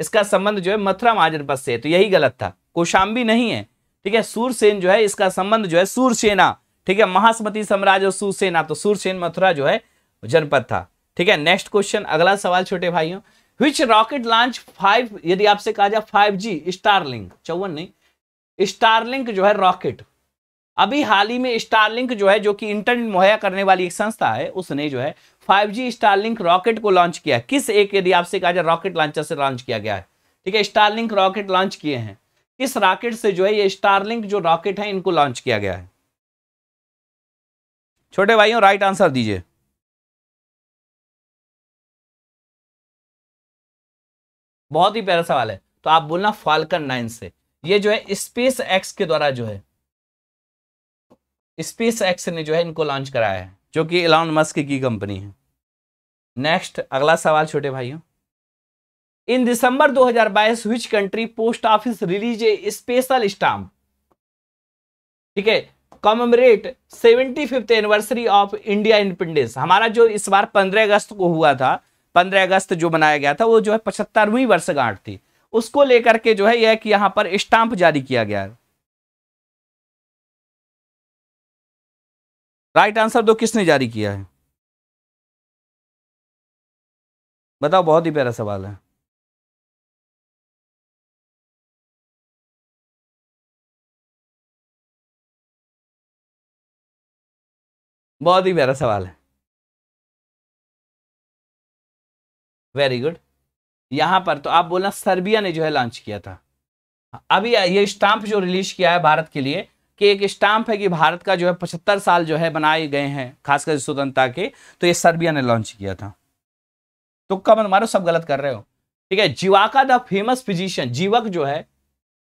इसका संबंध जो है मथुरा महाजनपद से है तो यही गलत था कोशाम्बी नहीं है ठीक है सूरसेन जो है इसका संबंध जो है सूरसेना ठीक है महासमती साम्राज्य और सूरसेना तो सूरसेन मथुरा जो है जनपद था ठीक है नेक्स्ट क्वेश्चन अगला सवाल छोटे भाइयों विच रॉकेट लॉन्च फाइव यदि आपसे कहा जाए फाइव जी स्टारलिंक चौवन नहीं स्टारलिंक जो है रॉकेट अभी हाल ही में स्टारलिंक जो है जो कि इंटरनेट मुहैया करने वाली एक संस्था है उसने जो है 5G स्टारलिंक रॉकेट को लॉन्च किया किस एक यदि आपसे कहा जाए रॉकेट लॉन्चर से लॉन्च किया गया है ठीक है स्टारलिंक रॉकेट लॉन्च किए हैं किस रॉकेट से जो है ये स्टारलिंक जो रॉकेट है इनको लॉन्च किया गया है छोटे भाइयों राइट आंसर दीजिए बहुत ही प्यारा सवाल है तो आप बोलना फाल्कन नाइन से ये जो है स्पेस एक्स के द्वारा जो है स्पेस एक्स ने जो है इनको लॉन्च कराया है जो कि इलाउन मस्क की कंपनी है नेक्स्ट अगला सवाल छोटे भाइयों in December 2022 which country post office release a special stamp ठीक है commemorate seventy fifth anniversary of India independence हमारा जो इस बार 15 अगस्त को हुआ था 15 अगस्त जो मनाया गया था वो जो है पचहत्तरवीं वर्षगांठ थी उसको लेकर के जो है यह कि यहां पर स्टाम्प जारी किया गया है राइट आंसर दो किसने जारी किया है बताओ बहुत ही प्यारा सवाल है बहुत ही प्यारा सवाल है वेरी गुड यहां पर तो आप बोलना सर्बिया ने जो है लॉन्च किया था अभी ये स्टाम्प जो रिलीज किया है भारत के लिए कि एक स्टाम्प है कि भारत का जो है पचहत्तर साल जो है बनाए गए हैं खासकर स्वतंत्रता के तो ये सर्बिया ने लॉन्च किया था तो कब मारो सब गलत कर रहे हो ठीक है जीवाका द फेमस फिजिशियन जीवक जो है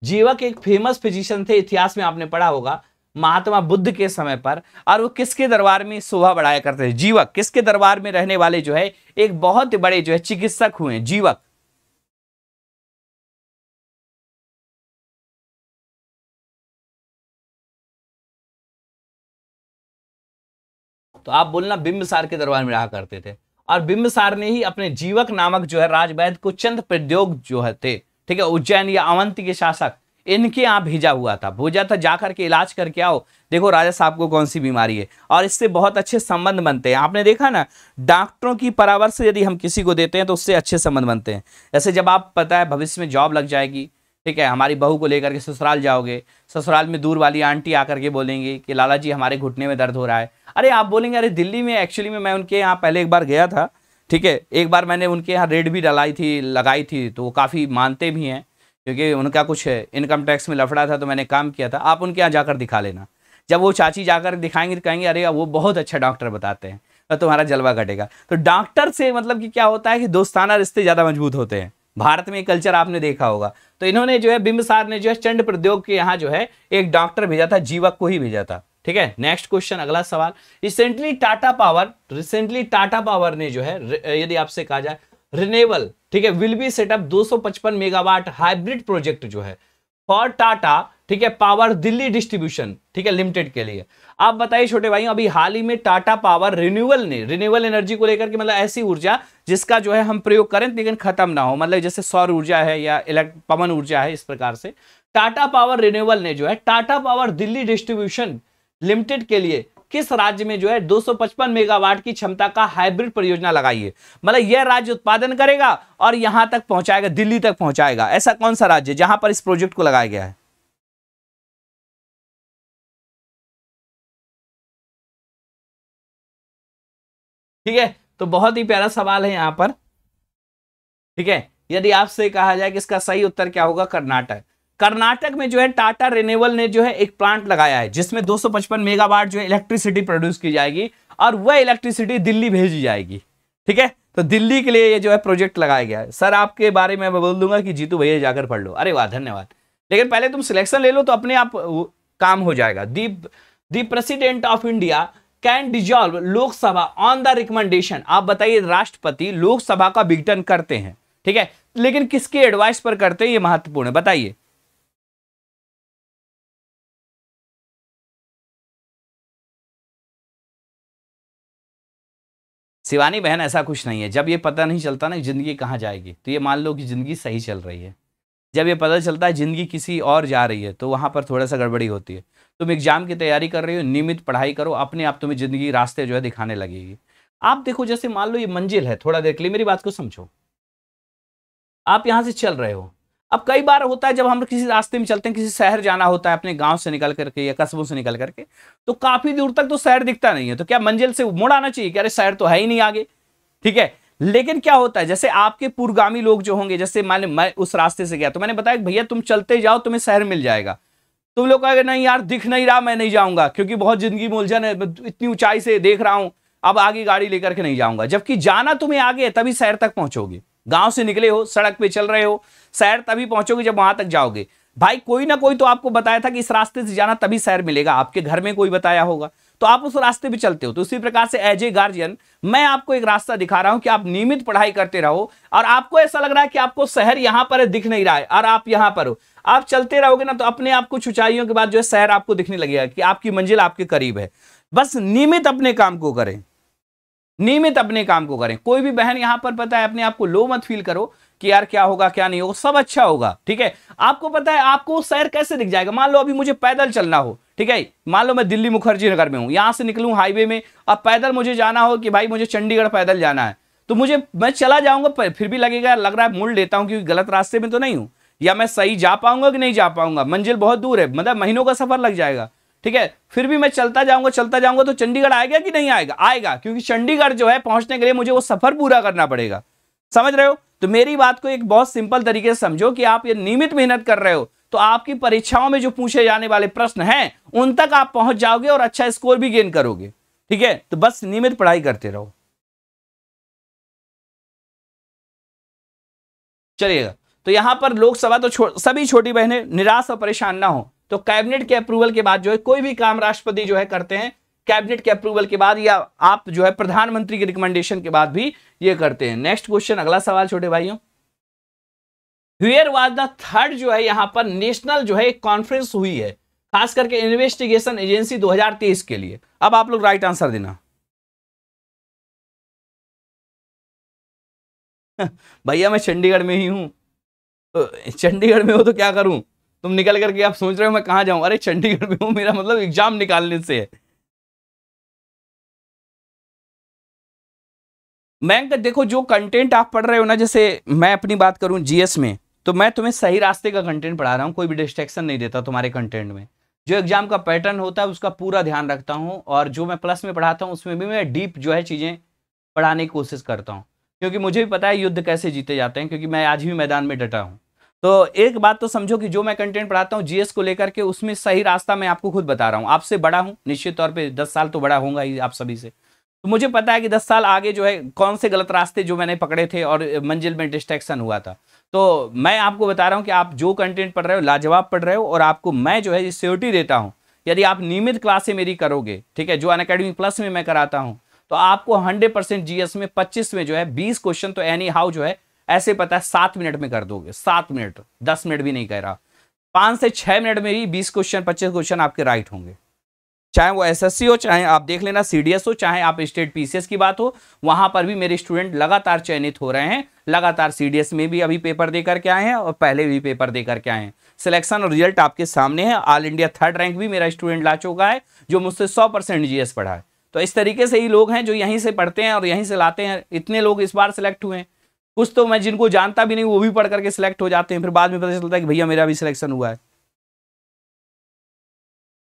जीवक एक फेमस फिजिशियन थे इतिहास में आपने पढ़ा होगा महात्मा बुद्ध के समय पर और वो किसके दरबार में शोभा बढ़ाया करते थे जीवक किसके दरबार में रहने वाले जो है एक बहुत बड़े जो है चिकित्सक हुए जीवक तो आप बोलना बिंबसार के दरबार में रहा करते थे और बिंबसार ने ही अपने जीवक नामक जो है राजवैद को चंद प्रद्योग जो है थे ठीक है उज्जैन या अवंत के शासक इनके यहाँ भेजा हुआ था भेजा था जाकर के इलाज करके आओ देखो राजा साहब को कौन सी बीमारी है और इससे बहुत अच्छे संबंध बनते हैं आपने देखा ना डॉक्टरों की परामर्श यदि हम किसी को देते हैं तो उससे अच्छे संबंध बनते हैं जैसे जब आप पता है भविष्य में जॉब लग जाएगी ठीक है हमारी बहू को लेकर के ससुराल जाओगे ससुराल में दूर वाली आंटी आकर के बोलेंगे कि लाला जी हमारे घुटने में दर्द हो रहा है अरे आप बोलेंगे अरे दिल्ली में एक्चुअली में मैं उनके यहाँ पहले एक बार गया था ठीक है एक बार मैंने उनके यहाँ रेड भी डलाई थी लगाई थी तो वो काफ़ी मानते भी हैं क्योंकि उनका कुछ इनकम टैक्स में लफड़ा था तो मैंने काम किया था आप उनके यहाँ जाकर दिखा लेना जब वो चाची जाकर दिखाएंगे तो कहेंगे अरे वो बहुत अच्छा डॉक्टर बताते हैं तो तुम्हारा जलवा घटेगा तो डॉक्टर से मतलब कि क्या होता है कि दोस्ताना रिश्ते ज़्यादा मजबूत होते हैं भारत में कल्चर आपने देखा होगा तो इन्होंने जो है बिंबसार ने जो है चंड प्रद्योग के यहाँ जो है एक डॉक्टर भेजा था जीवक को ही भेजा था ठीक है नेक्स्ट क्वेश्चन अगला सवाल recently Tata Power recently Tata Power ने जो है यदि आपसे कहा जाए रिनेबल ठीक है विल बी सेटअप दो मेगावाट हाइब्रिड प्रोजेक्ट जो है फॉर टाटा ठीक है पावर दिल्ली डिस्ट्रीब्यूशन ठीक है लिमिटेड के लिए आप बताइए छोटे भाइयों अभी हाल ही में टाटा पावर रिन्यूअल ने रिन्यूअल एनर्जी को लेकर के मतलब ऐसी ऊर्जा जिसका जो है हम प्रयोग करें लेकिन खत्म ना हो मतलब जैसे सौर ऊर्जा है या पवन ऊर्जा है इस प्रकार से टाटा पावर रिन्यूअल ने जो है Tata Power Delhi distribution limited के लिए किस राज्य में जो है 255 मेगावाट की क्षमता का हाइब्रिड परियोजना लगाई है मतलब यह राज्य उत्पादन करेगा और यहां तक पहुंचाएगा दिल्ली तक पहुंचाएगा ऐसा कौन सा राज्य जहां पर इस प्रोजेक्ट को लगाया गया है ठीक है तो बहुत ही प्यारा सवाल है यहाँ पर ठीक है यदि आपसे कहा जाए कि इसका सही उत्तर क्या होगा कर्नाटक कर्नाटक में जो है टाटा रिनेबल ने जो है एक प्लांट लगाया है जिसमें 255 मेगावाट जो है इलेक्ट्रिसिटी प्रोड्यूस की जाएगी और वह इलेक्ट्रिसिटी दिल्ली भेजी जाएगी ठीक है तो दिल्ली के लिए ये जो है प्रोजेक्ट लगाया गया है सर आपके बारे में मैं बोल दूंगा कि जीतू भैया जाकर पढ़ लो अरे वाह धन्यवाद लेकिन पहले तुम सिलेक्शन ले लो तो अपने आप काम हो जाएगा the the president of India can dissolve Lok Sabha on the recommendation आप बताइए राष्ट्रपति लोकसभा का विघटन करते हैं ठीक है लेकिन किसके एडवाइस पर करते हैं ये महत्वपूर्ण है बताइए शिवानी बहन ऐसा कुछ नहीं है जब ये पता नहीं चलता ना ज़िंदगी कहाँ जाएगी तो ये मान लो कि ज़िंदगी सही चल रही है जब ये पता चलता है ज़िंदगी किसी और जा रही है तो वहाँ पर थोड़ा सा गड़बड़ी होती है तुम एग्जाम की तैयारी कर रहे हो नियमित पढ़ाई करो अपने आप तुम्हें जिंदगी रास्ते जो है दिखाने लगेगी आप देखो जैसे मान लो ये मंजिल है थोड़ा देख के लिए मेरी बात को समझो आप यहाँ से चल रहे हो अब कई बार होता है जब हम किसी रास्ते में चलते हैं किसी शहर जाना होता है अपने गांव से निकल करके या कस्बों से निकल करके तो काफी दूर तक तो शहर दिखता नहीं है तो क्या मंजिल से मुड़ आना चाहिए कि अरे शहर तो है ही नहीं आगे ठीक है लेकिन क्या होता है जैसे आपके पूर्वगामी लोग जो होंगे जैसे मान मैं उस रास्ते से गया तो मैंने बताया भैया तुम चलते जाओ तुम्हें शहर मिल जाएगा तुम लोग कहेंगे नहीं यार दिख नहीं रहा मैं नहीं जाऊंगा क्योंकि बहुत जिंदगी में उलझन है इतनी ऊंचाई से देख रहा हूं अब आगे गाड़ी लेकर के नहीं जाऊंगा जबकि जाना तुम्हें आगे तभी शहर तक पहुंचोगे गांव से निकले हो सड़क पे चल रहे हो शहर तभी पहुंचोगे जब वहां तक जाओगे भाई कोई ना कोई तो आपको बताया था कि इस रास्ते से जाना तभी शहर मिलेगा आपके घर में कोई बताया होगा तो आप उस रास्ते पे चलते हो तो उसी प्रकार से एज ए गार्जियन मैं आपको एक रास्ता दिखा रहा हूं कि आप नियमित पढ़ाई करते रहो और आपको ऐसा लग रहा है कि आपको शहर यहां पर दिख नहीं रहा है और आप यहां पर हो आप चलते रहोगे ना तो अपने आप कुछ ऊंचाइयों के बाद जो है शहर आपको दिखने लगेगा कि आपकी मंजिल आपके करीब है बस नियमित अपने काम को करें नियमित अपने काम को करें कोई भी बहन यहां पर पता है अपने आप को लो मत फील करो कि यार क्या होगा क्या नहीं होगा सब अच्छा होगा ठीक है आपको पता है आपको शहर कैसे दिख जाएगा मान लो अभी मुझे पैदल चलना हो ठीक है मान लो मैं दिल्ली मुखर्जी नगर में हूँ यहाँ से निकलूँ हाईवे में अब पैदल मुझे जाना हो कि भाई मुझे चंडीगढ़ पैदल जाना है तो मुझे मैं चला जाऊँगा फिर भी लगेगा लग रहा है मुड़ लेता हूँ क्योंकि गलत रास्ते में तो नहीं हूँ या मैं सही जा पाऊंगा कि नहीं जा पाऊंगा मंजिल बहुत दूर है मतलब महीनों का सफ़र लग जाएगा ठीक है फिर भी मैं चलता जाऊंगा चलता जाऊंगा तो चंडीगढ़ आएगा कि नहीं आएगा आएगा क्योंकि चंडीगढ़ जो है पहुंचने के लिए मुझे वो सफर पूरा करना पड़ेगा समझ रहे हो तो मेरी बात को एक बहुत सिंपल तरीके से समझो कि आप ये नियमित मेहनत कर रहे हो तो आपकी परीक्षाओं में जो पूछे जाने वाले प्रश्न हैं उन तक आप पहुंच जाओगे और अच्छा स्कोर भी गेन करोगे ठीक है तो बस नियमित पढ़ाई करते रहो चलिएगा तो यहां पर लोकसभा तो छो, सभी छोटी बहनें निराश और परेशान ना हो तो कैबिनेट के अप्रूवल के बाद जो है कोई भी काम राष्ट्रपति जो है करते हैं कैबिनेट के अप्रूवल के बाद या आप जो है प्रधानमंत्री के रिकमेंडेशन के बाद भी ये करते हैं नेक्स्ट क्वेश्चन अगला सवाल छोटे भाइयों हियर वाज द थर्ड जो है यहाँ पर नेशनल जो है कॉन्फ्रेंस हुई है खास करके इन्वेस्टिगेशन एजेंसी 2023 के लिए अब आप लोग राइट आंसर देना भैया मैं चंडीगढ़ में ही हूँ तो चंडीगढ़ में हो तो क्या करूँ तुम निकल करके आप सोच रहे हो मैं कहाँ जाऊँ अरे चंडीगढ़ में हूँ मेरा मतलब एग्जाम निकालने से है बैंक देखो जो कंटेंट आप पढ़ रहे हो ना जैसे मैं अपनी बात करूं जीएस में तो मैं तुम्हें सही रास्ते का कंटेंट पढ़ा रहा हूँ कोई भी डिस्ट्रेक्शन नहीं देता तुम्हारे कंटेंट में जो एग्जाम का पैटर्न होता है उसका पूरा ध्यान रखता हूँ और जो मैं प्लस में पढ़ाता हूँ उसमें भी मैं डीप जो है चीज़ें पढ़ाने की कोशिश करता हूँ क्योंकि मुझे भी पता है युद्ध कैसे जीते जाते हैं क्योंकि मैं आज भी मैदान में डटा हूँ तो एक बात तो समझो कि जो मैं कंटेंट पढ़ाता हूँ जीएस को लेकर के उसमें सही रास्ता मैं आपको खुद बता रहा हूँ आपसे बड़ा हूँ निश्चित तौर पर दस साल तो बड़ा होगा ही आप सभी से तो मुझे पता है कि दस साल आगे जो है कौन से गलत रास्ते जो मैंने पकड़े थे और मंजिल में डिस्ट्रैक्शन हुआ था तो मैं आपको बता रहा हूँ कि आप जो कंटेंट पढ़ रहे हो लाजवाब पढ़ रहे हो और आपको मैं जो है सियोरिटी देता हूँ यदि आप नियमित क्लासें मेरी करोगे ठीक है जो अन प्लस में मैं कराता हूँ तो आपको 100 परसेंट जीएस में 25 में जो है 20 क्वेश्चन तो एनी हाउ जो है ऐसे पता है सात मिनट में कर दोगे सात मिनट दस मिनट भी नहीं कह रहा पाँच से छः मिनट में ही बीस क्वेश्चन पच्चीस क्वेश्चन आपके राइट होंगे चाहे वो एसएससी हो चाहे आप देख लेना सीडीएस हो चाहे आप स्टेट पीसीएस की बात हो वहाँ पर भी मेरे स्टूडेंट लगातार चयनित हो रहे हैं लगातार सीडीएस में भी अभी पेपर दे करके आए हैं और पहले भी पेपर दे करके आए हैं सिलेक्शन और रिजल्ट आपके सामने है ऑल इंडिया थर्ड रैंक भी मेरा स्टूडेंट ला चुका है जो मुझसे सौ परसेंट जीएस पढ़ा है तो इस तरीके से ही लोग हैं जो यहीं से पढ़ते हैं और यहीं से लाते हैं इतने लोग इस बार सिलेक्ट हुए हैं कुछ तो मैं जिनको जानता भी नहीं वो भी पढ़ करके सिलेक्ट हो जाते हैं फिर बाद में पता चलता है कि भैया मेरा भी सिलेक्शन हुआ है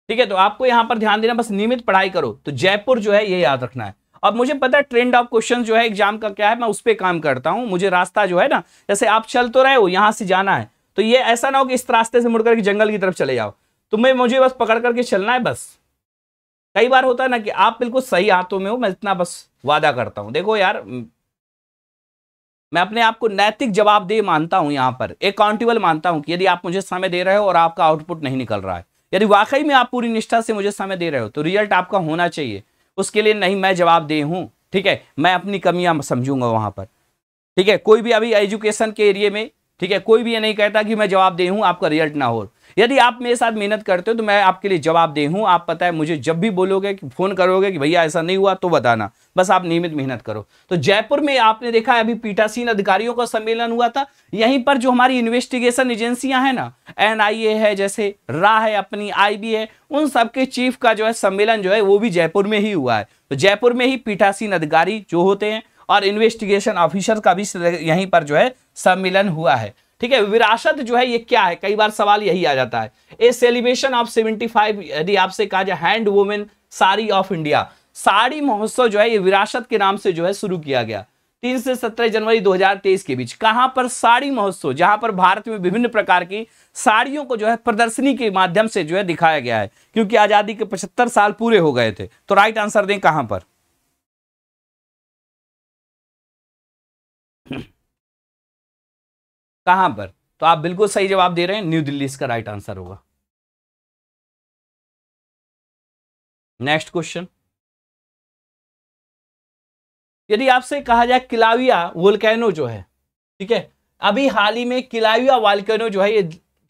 ठीक है तो आपको यहां पर ध्यान देना बस नियमित पढ़ाई करो तो जयपुर जो है ये याद रखना है अब मुझे पता है ट्रेंड ऑफ क्वेश्चन जो है एग्जाम का क्या है मैं उस पर काम करता हूँ मुझे रास्ता जो है ना जैसे आप चल तो रहे हो यहाँ से जाना है तो ये ऐसा ना हो कि इस रास्ते से मुड़कर के जंगल की तरफ चले जाओ तो मैं मुझे बस पकड़ करके चलना है बस कई बार होता है ना कि आप बिल्कुल सही हाथों में हो मैं इतना बस वादा करता हूँ देखो यार मैं अपने आप को नैतिक जवाबदेह मानता हूँ यहाँ पर अकाउंटेबल मानता हूँ कि यदि आप मुझे समय दे रहे हो और आपका आउटपुट नहीं निकल रहा है यदि वाकई में आप पूरी निष्ठा से मुझे समय दे रहे हो तो रिजल्ट आपका होना चाहिए उसके लिए नहीं मैं जवाब दे हूँ ठीक है मैं अपनी कमियाँ समझूंगा वहाँ पर ठीक है कोई भी अभी एजुकेशन के एरिए में ठीक है कोई भी ये नहीं कहता कि मैं जवाब दे हूँ आपका रिजल्ट ना हो यदि आप मेरे साथ मेहनत करते हो तो मैं आपके लिए जवाब दे हूँ आप पता है मुझे जब भी बोलोगे कि फ़ोन करोगे कि भैया ऐसा नहीं हुआ तो बताना बस आप नियमित मेहनत करो तो जयपुर में आपने देखा है अभी पीठासीन अधिकारियों का सम्मेलन हुआ था यहीं पर जो हमारी इन्वेस्टिगेशन एजेंसियां हैं ना एनआईए है जैसे रा है अपनी आईबी है उन सबके चीफ का जो है सम्मेलन जो है वो भी जयपुर में ही हुआ है तो जयपुर में ही पीठासीन अधिकारी जो होते हैं और इन्वेस्टिगेशन ऑफिसर का भी यहीं पर जो है सम्मेलन हुआ है ठीक है विरासत जो है ये क्या है कई बार सवाल यही आ जाता है a celebration of seventy five यदि आपसे कहा जाए hand women sari of India Sari Mahotsav जो है ये विरासत के नाम से जो है शुरू किया गया तीन से सत्रह जनवरी 2023 के बीच कहां पर साड़ी महोत्सव जहां पर भारत में विभिन्न प्रकार की साड़ियों को जो है प्रदर्शनी के माध्यम से जो है दिखाया गया है क्योंकि आज़ादी के पचहत्तर साल पूरे हो गए थे तो राइट आंसर दें कहां पर कहां पर तो आप बिल्कुल सही जवाब दे रहे हैं न्यू दिल्ली इसका राइट आंसर होगा नेक्स्ट क्वेश्चन यदि आपसे कहा जाए किलाविया वोल्केनो जो है ठीक है अभी हाल ही में किलाविया वालकैनो जो है ये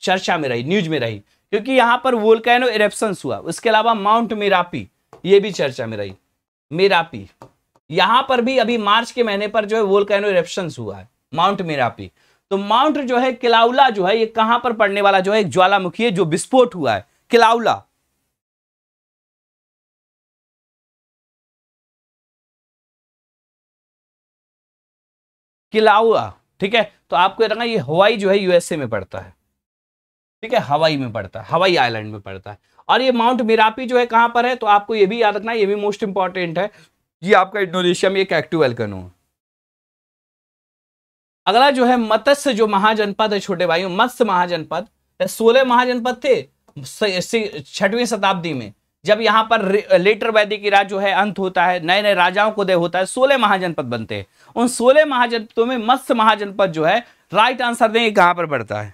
चर्चा में रही न्यूज में रही क्योंकि यहां पर वोल्केनो इरेप्शन हुआ उसके अलावा माउंट मेरापी ये भी चर्चा में रही मेरापी यहां पर भी अभी मार्च के महीने पर जो है वोल्केनो इरेप्शन हुआ है माउंट मेरापी तो माउंट जो है किलाउला जो है ये कहां पर पड़ने वाला जो है एक ज्वालामुखी है जो विस्फोट हुआ है किलाउला किलाउला ठीक है तो आपको रखना ये हवाई जो है यूएसए में पड़ता है ठीक है हवाई में पड़ता है हवाई आइलैंड में पड़ता है और ये माउंट मिरापी जो है कहां पर है तो आपको ये भी याद रखना ये भी मोस्ट इंपॉर्टेंट है ये आपका इंडोनेशिया में एक एक्टिव वेलकनो है अगला जो है मत्स्य जो महाजनपद है छोटे भाइयों मत्स्य महाजनपद सोलह महाजनपद थे छठवीं शताब्दी में जब यहाँ पर लेटर वैदिक राज जो है अंत होता है नए नए राजाओं को दे होता है सोलह महाजनपद बनते हैं उन सोलह महाजनपदों में मत्स्य महाजनपद जो है राइट आंसर देंगे कहाँ पर बढ़ता है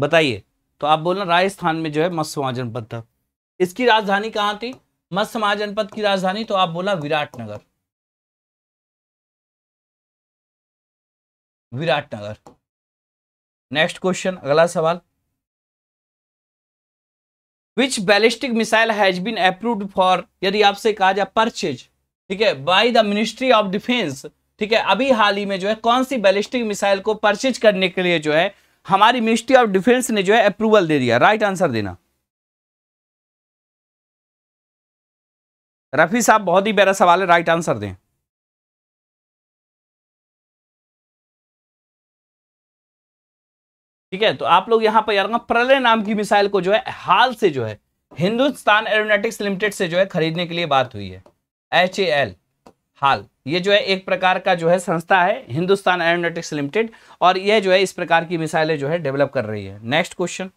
बताइए तो आप बोलना राजस्थान में जो है मत्स्य जनपद था इसकी राजधानी कहाँ थी मत्स्य महाजनपद की राजधानी तो आप बोला विराटनगर विराटनगर नेक्स्ट क्वेश्चन अगला सवाल which ballistic missile has been approved for यदि आपसे कहा जाए परचेज ठीक है by the ministry of defence ठीक है अभी हाल ही में जो है कौन सी बैलिस्टिक मिसाइल को परचेज करने के लिए जो है हमारी मिनिस्ट्री ऑफ डिफेंस ने जो है अप्रूवल दे दिया राइट आंसर देना रफी साहब बहुत ही बेरा सवाल है राइट आंसर दें ठीक है तो आप लोग यहां पर यार प्रलय नाम की मिसाइल को जो है हाल से जो है हिंदुस्तान एरोनेटिक्स लिमिटेड से जो है खरीदने के लिए बात हुई है एच ए एल हाल ये जो है एक प्रकार का जो है संस्था है हिंदुस्तान एरोनोटिक्स लिमिटेड और यह जो है इस प्रकार की मिसाइलें जो है डेवलप कर रही है नेक्स्ट क्वेश्चन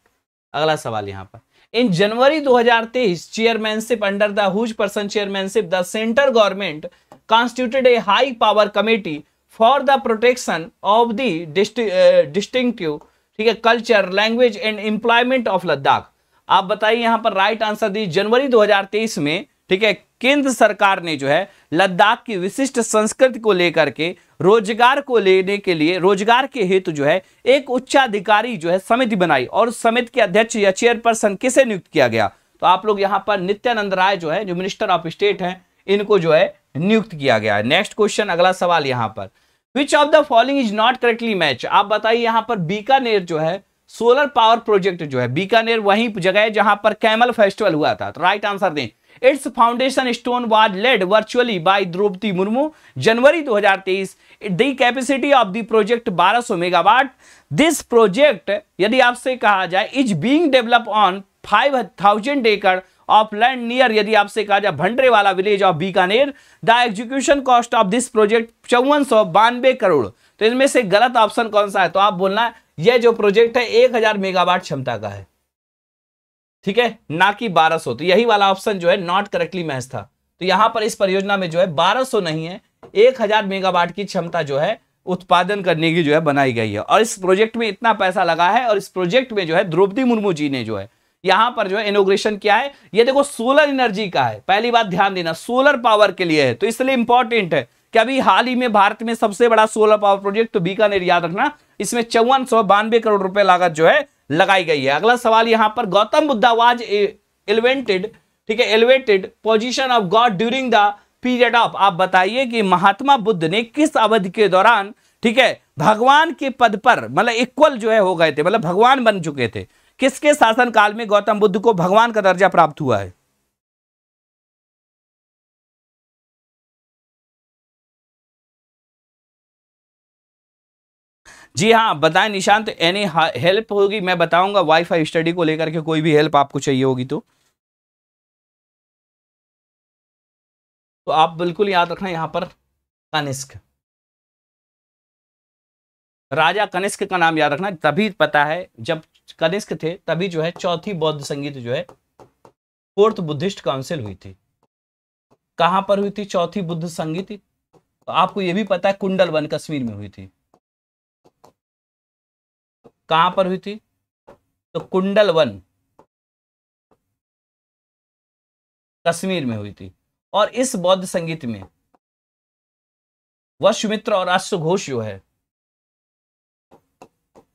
अगला सवाल यहाँ पर in January 2023 chairmanship under the whose person chairmanship the centre government constituted a high power committee for the protection of the ठीक है culture language and employment of Ladakh आप बताइए यहाँ पर राइट आंसर दी जनवरी 2023 में ठीक है केंद्र सरकार ने जो है लद्दाख की विशिष्ट संस्कृति को लेकर के रोजगार को लेने के लिए रोजगार के हेतु जो है एक उच्चाधिकारी जो है समिति बनाई और समिति के अध्यक्ष या चेयरपर्सन किसे नियुक्त किया गया तो आप लोग यहां पर नित्यानंद राय जो है जो मिनिस्टर ऑफ स्टेट हैं इनको जो है नियुक्त किया गया है नेक्स्ट क्वेश्चन अगला सवाल यहां पर which of the following is not correctly match आप बताइए यहां पर बीकानेर जो है सोलर पावर प्रोजेक्ट जो है बीकानेर वही जगह है जहां पर कैमल फेस्टिवल हुआ था तो राइट आंसर दें it's foundation stone was laid virtually by Draupadi Murmu January 2023 हजार capacity of the project 1200 megawatt this project यदि आपसे कहा जाए इज बीइंग डेवलप ऑन 5000 एकड़ ऑफ लैंड नियर यदि आपसे कहा जाए Bhandre Wala village of Bikaner the execution cost of this project चौवन सौ बानवे करोड़ तो इनमें से गलत ऑप्शन कौन सा है तो आप बोलना है यह जो प्रोजेक्ट है एक हजार मेगावाट क्षमता का है ठीक है ना कि 1200 तो यही वाला ऑप्शन जो है नॉट करेक्टली मैच था तो यहां पर इस परियोजना में जो है 1200 नहीं है 1000 मेगावाट की क्षमता जो है उत्पादन करने की जो है बनाई गई है और इस प्रोजेक्ट में इतना पैसा लगा है और इस प्रोजेक्ट में जो है द्रौपदी मुर्मू जी ने जो है यहां पर जो है इनोग्रेशन किया है ये देखो सोलर एनर्जी का है पहली बात ध्यान देना सोलर पावर के लिए है तो इसलिए इंपॉर्टेंट है कि अभी हाल ही में भारत में सबसे बड़ा सोलर पावर प्रोजेक्ट तो बीकानेर याद रखना इसमें चौवन सौ करोड़ रुपए लागत जो है लगाई गई है अगला सवाल यहां पर गौतम बुद्धा वाज एलिवेंटेड ठीक है elevated position of god during the period of आप बताइए कि महात्मा बुद्ध ने किस अवधि के दौरान ठीक है भगवान के पद पर मतलब इक्वल जो है हो गए थे मतलब भगवान बन चुके थे किसके शासनकाल में गौतम बुद्ध को भगवान का दर्जा प्राप्त हुआ है जी हाँ बताएं निशांत एनी हेल्प होगी मैं बताऊंगा वाईफाई स्टडी को लेकर के कोई भी हेल्प आपको चाहिए होगी तो तो आप बिल्कुल याद रखना यहाँ पर कनिष्क राजा कनिष्क का नाम याद रखना तभी पता है जब कनिष्क थे तभी जो है चौथी बौद्ध संगीत जो है फोर्थ बुद्धिस्ट काउंसिल हुई थी कहाँ पर हुई थी चौथी बुद्ध संगीत तो आपको यह भी पता है कुंडल वन कश्मीर में हुई थी कहां पर हुई थी तो कुंडल वन कश्मीर में हुई थी और इस बौद्ध संगीत में वशमित्र और अश्वघोष जो है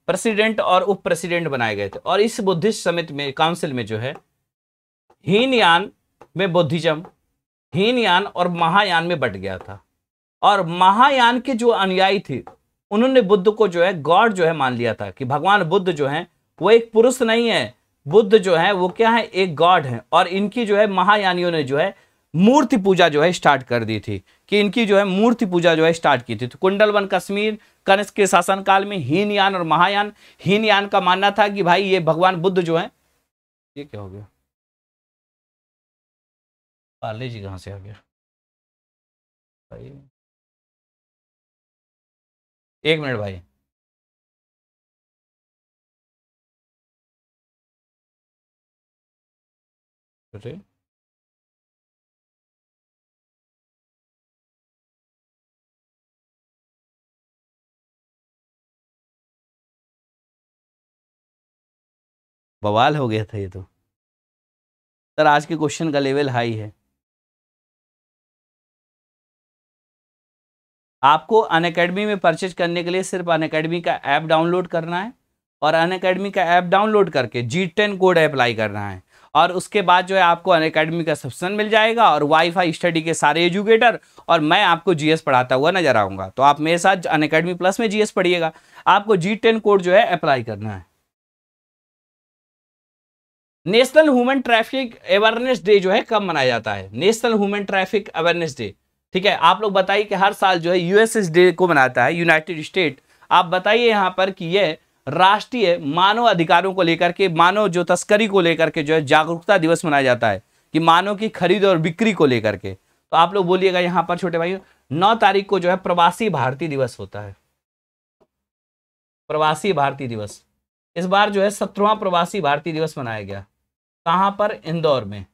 प्रेसिडेंट और उप प्रेसिडेंट बनाए गए थे और इस बुद्धिस्ट समिति में काउंसिल में जो है हीनयान में बुद्धिज्म हीनयान और महायान में बट गया था और महायान के जो अनुयायी थे उन्होंने बुद्ध को जो है गॉड जो है मान लिया था कि भगवान बुद्ध जो है वो एक पुरुष नहीं है बुद्ध जो है वो क्या है एक गॉड है और इनकी जो है महायानियों ने जो है मूर्ति पूजा जो है स्टार्ट कर दी थी कि इनकी जो है मूर्ति पूजा जो है स्टार्ट की थी तो कुंडलवन कश्मीर कनिष्क के शासनकाल में हीनयान और महायान हीनयान का मानना था कि भाई ये भगवान बुद्ध जो है ये क्या हो गया पार्ले जी कहाँ से आ गया भाई एक मिनट भाई बवाल हो गया था ये तो सर आज के क्वेश्चन का लेवल हाई है आपको अन में परचेज करने के लिए सिर्फ अन का ऐप डाउनलोड करना है और अन का ऐप डाउनलोड करके जी टेन कोड अप्लाई करना है और उसके बाद जो है आपको अन का सब्सक्रिप्शन मिल जाएगा और वाईफाई स्टडी के सारे एजुकेटर और मैं आपको जीएस पढ़ाता हुआ नजर आऊँगा तो आप मेरे साथ अन प्लस में जीएस पढ़िएगा आपको जी टेन कोड जो है अप्लाई करना है national human traffic awareness day जो है कब मनाया जाता है national human traffic awareness day ठीक है आप लोग बताइए कि हर साल जो है यूएसएस डे को मनाता है यूनाइटेड स्टेट आप बताइए यहाँ पर कि यह राष्ट्रीय मानव अधिकारों को लेकर के मानव जो तस्करी को लेकर के जो है जागरूकता दिवस मनाया जाता है कि मानव की खरीद और बिक्री को लेकर के तो आप लोग बोलिएगा यहाँ पर छोटे भाइयों नौ तारीख को जो है प्रवासी भारतीय दिवस होता है प्रवासी भारतीय दिवस इस बार जो है सत्रहवा प्रवासी भारतीय दिवस मनाया गया कहाँ पर इंदौर में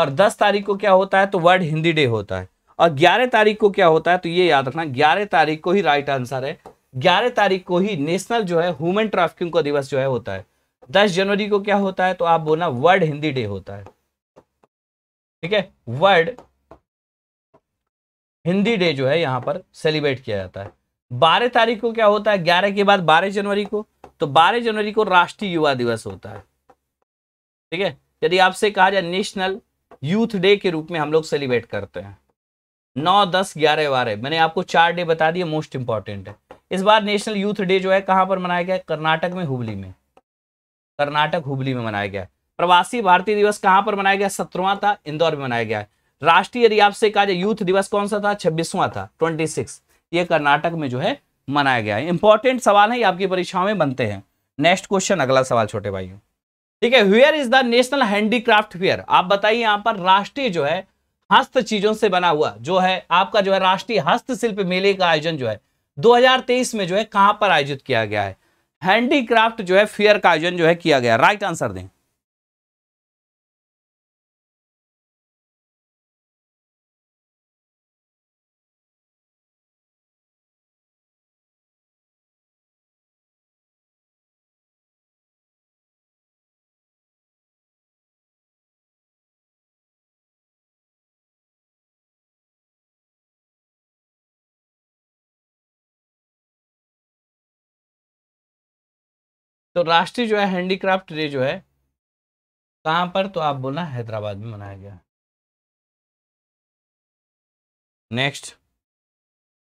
और दस तारीख को क्या होता है तो वर्ल्ड हिंदी डे होता है और ग्यारह तारीख को क्या होता है तो ये याद रखना ग्यारह तारीख को ही राइट आंसर है ग्यारह तारीख को ही नेशनल जो है ह्यूमन ट्राफिकिंग का दिवस जो है होता है दस जनवरी को क्या होता है तो आप बोलना वर्ल्ड हिंदी डे होता है ठीक है वर्ल्ड हिंदी डे जो है यहां पर सेलिब्रेट किया जाता है बारह तारीख को क्या होता है ग्यारह के बाद बारह जनवरी को तो बारह जनवरी को राष्ट्रीय युवा दिवस होता है ठीक है यदि आपसे कहा जाए नेशनल यूथ डे के रूप में हम लोग सेलिब्रेट करते हैं नौ दस ग्यारह बारह मैंने आपको चार डे बता दिए मोस्ट इंपॉर्टेंट है इस बार नेशनल यूथ डे जो है कहाँ पर मनाया गया कर्नाटक में हुबली में कर्नाटक हुबली में मनाया गया प्रवासी भारतीय दिवस कहाँ पर मनाया गया सत्रवा था इंदौर में मनाया गया राष्ट्रीय यदि आपसे कहा जाए यूथ दिवस कौन सा था छब्बीसवां था ट्वेंटी सिक्स ये कर्नाटक में जो है मनाया गया है इंपॉर्टेंट सवाल है ये आपकी परीक्षाओं में बनते हैं नेक्स्ट क्वेश्चन अगला सवाल छोटे भाइयों ठीक है where is the national handicraft fair आप बताइए यहाँ पर राष्ट्रीय जो है हस्त चीजों से बना हुआ जो है आपका जो है राष्ट्रीय हस्तशिल्प मेले का आयोजन जो है 2023 में जो है कहां पर आयोजित किया गया है हैंडीक्राफ्ट जो है फेयर का आयोजन जो है किया गया राइट आंसर दें तो राष्ट्रीय जो है हैंडीक्राफ्ट डे जो है कहाँ पर तो आप बोलना हैदराबाद में मनाया गया next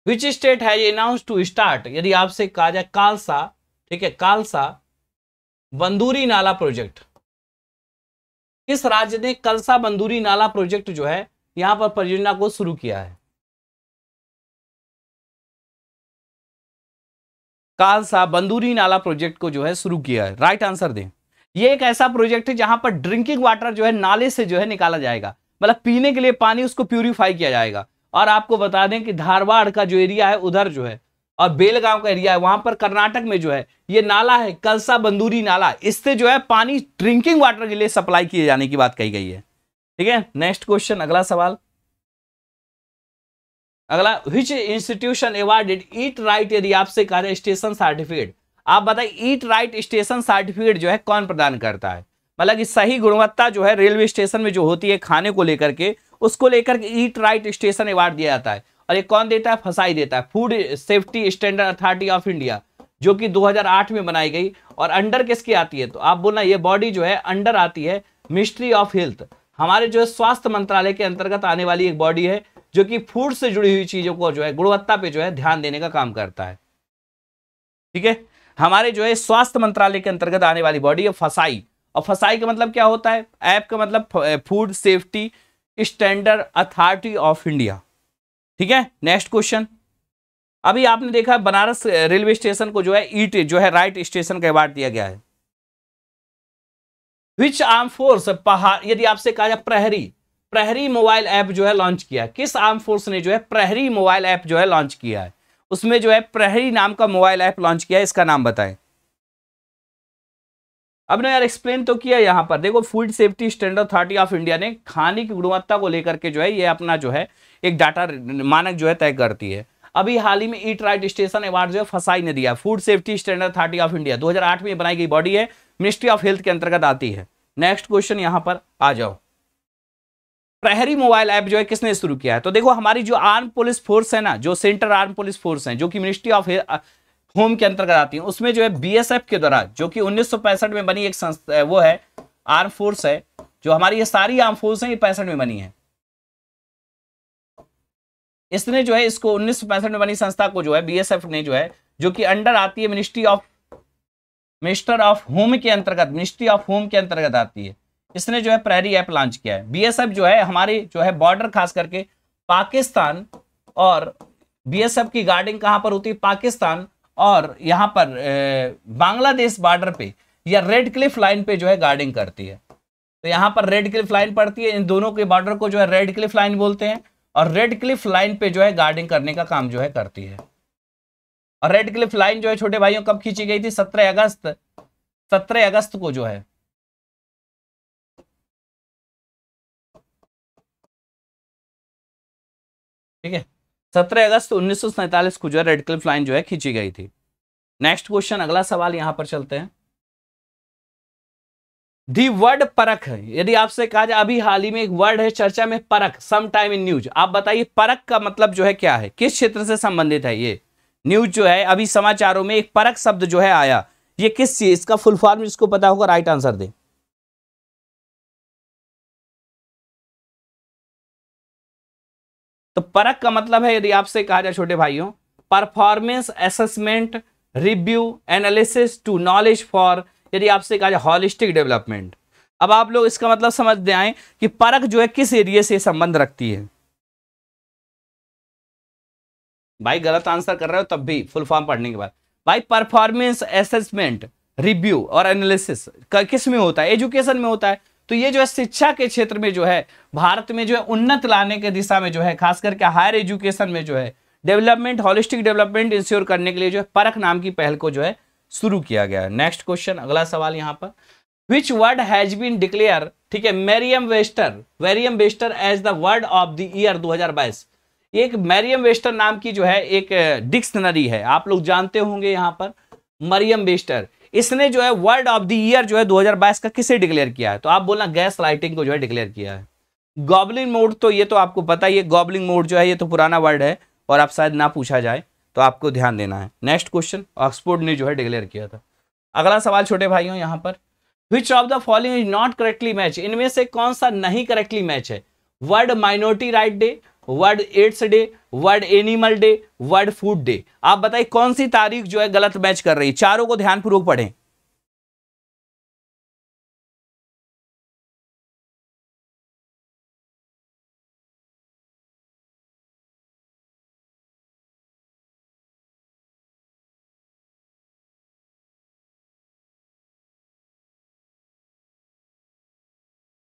which state has announce to start यदि आपसे कहा जाए कालसा ठीक है कालसा बंदूरी नाला प्रोजेक्ट किस राज्य ने कलसा बंदूरी नाला प्रोजेक्ट जो है यहां पर परियोजना को शुरू किया है कालसा बंदूरी नाला प्रोजेक्ट को जो है शुरू किया है राइट आंसर दें ये एक ऐसा प्रोजेक्ट है जहां पर ड्रिंकिंग वाटर जो है नाले से जो है निकाला जाएगा मतलब पीने के लिए पानी उसको प्यूरिफाई किया जाएगा और आपको बता दें कि धारवाड़ का जो एरिया है उधर जो है और बेलगांव का एरिया है वहां पर कर्नाटक में जो है ये नाला है कलसा बंदूरी नाला इससे जो है पानी ड्रिंकिंग वाटर के लिए सप्लाई किए जाने की बात कही गई है ठीक है नेक्स्ट क्वेश्चन अगला सवाल अगला which institution awarded eat right यदि आपसे कह रहे स्टेशन सर्टिफिकेट आप बताइए ईट राइट स्टेशन सर्टिफिकेट जो है कौन प्रदान करता है मतलब कि सही गुणवत्ता जो है रेलवे स्टेशन में जो होती है खाने को लेकर के उसको लेकर के ईट राइट स्टेशन अवार्ड दिया जाता है और ये कौन देता है फसाई देता है food safety standard authority of India जो कि 2008 में बनाई गई और अंडर किसकी आती है तो आप बोलना ये बॉडी जो है अंडर आती है मिनिस्ट्री ऑफ हेल्थ हमारे जो है स्वास्थ्य मंत्रालय के अंतर्गत आने वाली एक बॉडी है जो कि फूड से जुड़ी हुई चीज़ों को जो है गुणवत्ता पे जो है ध्यान देने का काम करता है ठीक है हमारे जो है स्वास्थ्य मंत्रालय के अंतर्गत आने वाली बॉडी है फसाई और फसाई का मतलब क्या होता है ऐप का मतलब food safety standard authority of India ठीक है नेक्स्ट क्वेश्चन अभी आपने देखा बनारस रेलवे स्टेशन को जो है ईट e जो है राइट स्टेशन का अवार्ड दिया गया है विच आर्म फोर्स पहाड़ यदि आपसे कहा जाए प्रहरी प्रहरी मोबाइल ऐप जो है लॉन्च किया किस आर्म फोर्स ने जो है प्रहरी मोबाइल ऐप जो है लॉन्च किया है उसमें जो है प्रहरी नाम का मोबाइल ऐप लॉन्च किया है इसका नाम बताएं अब ने यार एक्सप्लेन तो किया यहां पर देखो food safety standard authority of India ने खाने की गुणवत्ता को लेकर के जो है ये अपना जो है एक डाटा मानक जो है तय करती है अभी हाल ही में ईट राइट स्टेशन अवार्ड जो है फसाई ने दिया food safety standard authority of India दो में बनाई गई बॉडी है मिनिस्ट्री ऑफ हेल्थ के अंतर्गत आती है नेक्स्ट क्वेश्चन यहां पर आ जाओ प्रहरी मोबाइल ऐप जो है किसने शुरू किया है तो देखो हमारी जो आर्म पुलिस फोर्स है ना जो सेंट्रल आर्म पुलिस फोर्स है जो कि मिनिस्ट्री ऑफ होम के अंतर्गत आती है उसमें जो है बीएसएफ के द्वारा जो कि उन्नीस में बनी एक संस्था वो है आर्म फोर्स है जो हमारी ये सारी आर्म फोर्स है ये पैंसठ में बनी है इसने जो है इसको उन्नीस में बनी संस्था को जो है बी ने जो है जो कि अंडर आती है ministry of minister of home के अंतर्गत मिनिस्ट्री ऑफ होम के अंतर्गत आती है इसने जो है प्रहरी ऐप लॉन्च किया है बीएसएफ जो है हमारे जो है बॉर्डर खास करके पाकिस्तान और बीएसएफ की गार्डिंग कहाँ पर होती है पाकिस्तान और यहाँ पर बांग्लादेश बॉर्डर पे या रेड क्लिफ लाइन पे जो है गार्डिंग करती है तो यहाँ पर रेड क्लिफ लाइन पड़ती है इन दोनों के बॉर्डर को जो है रेड क्लिफ लाइन बोलते हैं और रेड क्लिफ लाइन पे जो है गार्डिंग करने का काम जो है करती है और रेड क्लिफ लाइन जो है छोटे भाइयों कब खींची गई थी सत्रह अगस्त सत्रह अगस्त को जो है ठीक है सत्रह अगस्त उन्नीस को जो है रेडक्लिफ लाइन जो है खींची गई थी नेक्स्ट क्वेश्चन अगला सवाल यहां पर चलते हैं दी वर्ड परख यदि आपसे कहा जाए अभी हाल ही में एक वर्ड है चर्चा में परख सम टाइम इन न्यूज आप बताइए परख का मतलब जो है क्या है किस क्षेत्र से संबंधित है ये न्यूज जो है अभी समाचारों में एक परख शब्द जो है आया ये किस चीज इसका फुल फॉर्म इसको पता होगा राइट आंसर दें तो परख का मतलब है यदि आपसे कहा जाए छोटे भाइयों performance assessment review analysis to knowledge for यदि आपसे कहा जाए हॉलिस्टिक डेवलपमेंट अब आप लोग इसका मतलब समझ जाए कि परख जो है किस एरिए से संबंध रखती है भाई गलत आंसर कर रहे हो तब भी फुल फॉर्म पढ़ने के बाद भाई परफॉर्मेंस असेसमेंट रिव्यू और एनालिसिस किस में होता है एजुकेशन में होता है तो ये जो है शिक्षा के क्षेत्र में जो है भारत में जो है उन्नत लाने के दिशा में जो है खास करके हायर एजुकेशन में जो है डेवलपमेंट हॉलिस्टिक डेवलपमेंट इंश्योर करने के लिए जो है परख नाम की पहल को जो है शुरू किया गया है नेक्स्ट क्वेश्चन अगला सवाल यहाँ पर which word has been declare ठीक है Merriam Webster Merriam Webster as the word of the year 2022 एक मेरियम वेस्टर नाम की जो है एक डिक्शनरी है आप लोग जानते होंगे यहाँ पर मरियम वेस्टर इसने जो है वर्ड ऑफ द ईयर जो है 2022 का किसे डिक्लेयर किया है तो आप बोलना गैस लाइटिंग को जो है डिक्लेयर किया है गॉबलिंग मोड तो ये तो आपको पता ही है गॉबलिंग मोड जो है ये तो पुराना वर्ड है और आप शायद ना पूछा जाए तो आपको ध्यान देना है नेक्स्ट क्वेश्चन ऑक्सफोर्ड ने जो है डिक्लेयर किया था अगला सवाल छोटे भाइयों यहाँ पर which of the following is not correctly match इनमें से कौन सा नहीं करेक्टली मैच है world minority right day world AIDS day world animal day world food day आप बताइए कौन सी तारीख जो है गलत मैच कर रही है चारों को ध्यानपूर्वक पढ़ें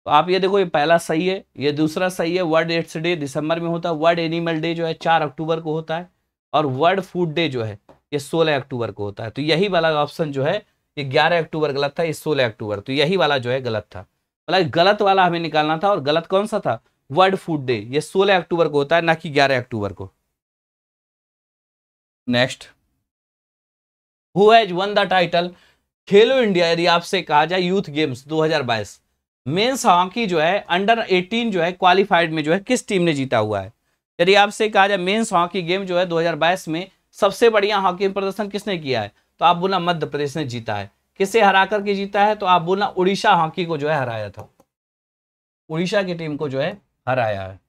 तो आप ये देखो ये पहला सही है ये दूसरा सही है वर्ल्ड एड्स डे दिसंबर में होता है वर्ल्ड एनिमल डे जो है चार अक्टूबर को होता है और वर्ल्ड फूड डे जो है ये सोलह अक्टूबर को होता है तो यही वाला ऑप्शन जो है ये ग्यारह अक्टूबर गलत था ये सोलह अक्टूबर तो यही वाला जो है गलत था मतलब गलत वाला हमें निकालना था और गलत कौन सा था वर्ल्ड फूड डे ये सोलह अक्टूबर को होता है ना कि ग्यारह अक्टूबर को next who won the title Khelo India यदि आपसे कहा जाए यूथ गेम्स दो मेंस हॉकी जो है अंडर 18 जो है क्वालिफाइड में जो है किस टीम ने जीता हुआ है यदि आपसे कहा जाए मेंस हॉकी गेम जो है 2022 में सबसे बढ़िया हॉकी प्रदर्शन किसने किया है तो आप बोलना मध्य प्रदेश ने जीता है किसे हरा करके जीता है तो आप बोलना उड़ीसा हॉकी को जो है हराया था उड़ीसा की टीम को जो है हराया है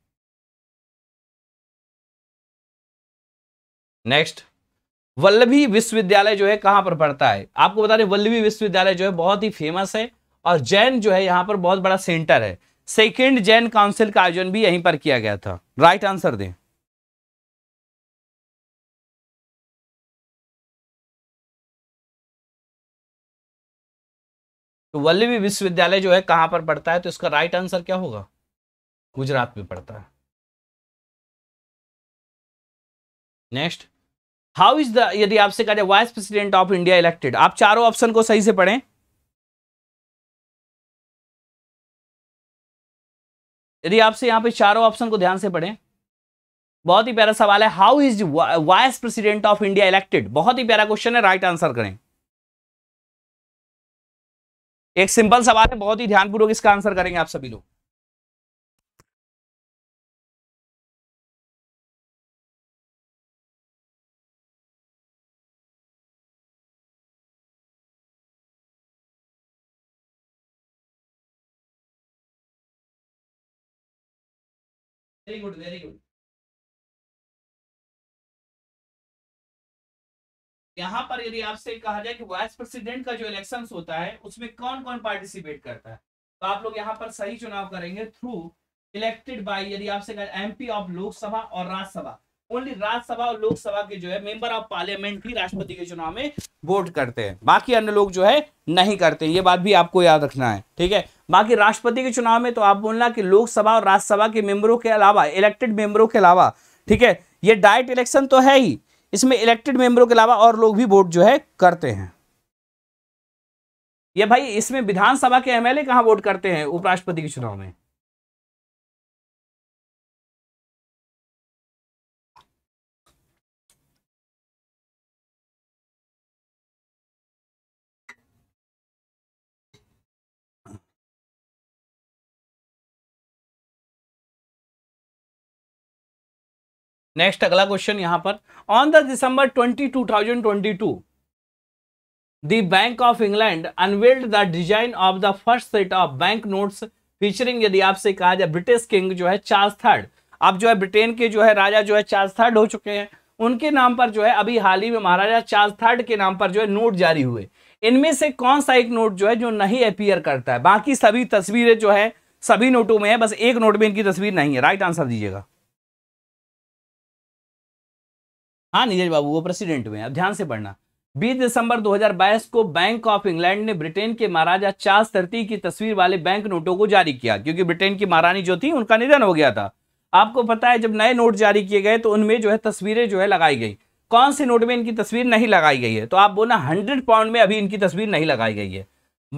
नेक्स्ट वल्लभी विश्वविद्यालय जो है कहां पर पड़ता है आपको बता दें वल्लभी विश्वविद्यालय जो है बहुत ही फेमस है और जैन जो है यहाँ पर बहुत बड़ा सेंटर है सेकेंड जैन काउंसिल का आयोजन भी यहीं पर किया गया था राइट आंसर दें तो वल्लभी विश्वविद्यालय जो है कहां पर पड़ता है तो इसका राइट आंसर क्या होगा गुजरात में पड़ता है नेक्स्ट हाउ इज द यदि आपसे कहा जाए vice president of India elected आप चारों ऑप्शन को सही से पढ़ें यदि आपसे यहाँ पे चारों ऑप्शन को ध्यान से पढ़ें बहुत ही प्यारा सवाल है how is vice president of India elected बहुत ही प्यारा क्वेश्चन है राइट आंसर करें एक सिंपल सवाल है बहुत ही ध्यानपूर्वक इसका आंसर करेंगे आप सभी लोग वेरी गुड वेरी गुड यहां पर यदि आपसे कहा जाए कि वाइस प्रेसिडेंट का जो इलेक्शन होता है उसमें कौन कौन पार्टिसिपेट करता है तो आप लोग यहाँ पर सही चुनाव करेंगे थ्रू इलेक्टेड बाई यदि आपसे एमपी ऑफ लोकसभा और राज्यसभा ओनली राज्यसभा और लोकसभा के जो है मेंबर ऑफ पार्लियामेंट ही राष्ट्रपति के चुनाव में वोट करते हैं बाकी अन्य लोग जो है नहीं करते ये बात भी आपको याद रखना है ठीक है बाकी राष्ट्रपति के चुनाव में तो आप बोलना कि लोकसभा और राज्यसभा के मेंबरों के अलावा इलेक्टेड मेंबरों के अलावा ठीक है ये डायरेक्ट इलेक्शन तो है ही इसमें इलेक्टेड मेंबरों के अलावा और लोग भी वोट जो है करते हैं ये भाई इसमें विधानसभा के एमएलए कहाँ वोट करते हैं उपराष्ट्रपति के चुनाव में नेक्स्ट अगला क्वेश्चन यहां पर on the December twenty two the bank of England unveiled the design of the first set of bank notes featuring यदि आपसे कहा जाए ब्रिटिश किंग जो है चार्ल्स थर्ड अब जो है ब्रिटेन के जो है राजा जो है चार्ल्स थर्ड हो चुके हैं उनके नाम पर जो है अभी हाल ही में महाराजा चार्ल्स थर्ड के नाम पर जो है नोट जारी हुए इनमें से कौन सा एक नोट जो है जो नहीं अपियर करता है बाकी सभी तस्वीरें जो है सभी नोटों में है बस एक नोट में इनकी तस्वीर नहीं है राइट आंसर दीजिएगा हाँ नीरज बाबू वो प्रेसिडेंट हुए अब ध्यान से पढ़ना 20 दिसंबर 2022 को बैंक ऑफ इंग्लैंड ने ब्रिटेन के महाराजा चार्ल्स तरती की तस्वीर वाले बैंक नोटों को जारी किया क्योंकि ब्रिटेन की महारानी जो थी उनका निधन हो गया था आपको पता है जब नए नोट जारी किए गए तो उनमें जो है तस्वीरें जो है लगाई गई कौन से नोट में इनकी तस्वीर नहीं लगाई गई है तो आप बोलना हंड्रेड पाउंड में अभी इनकी तस्वीर नहीं लगाई गई है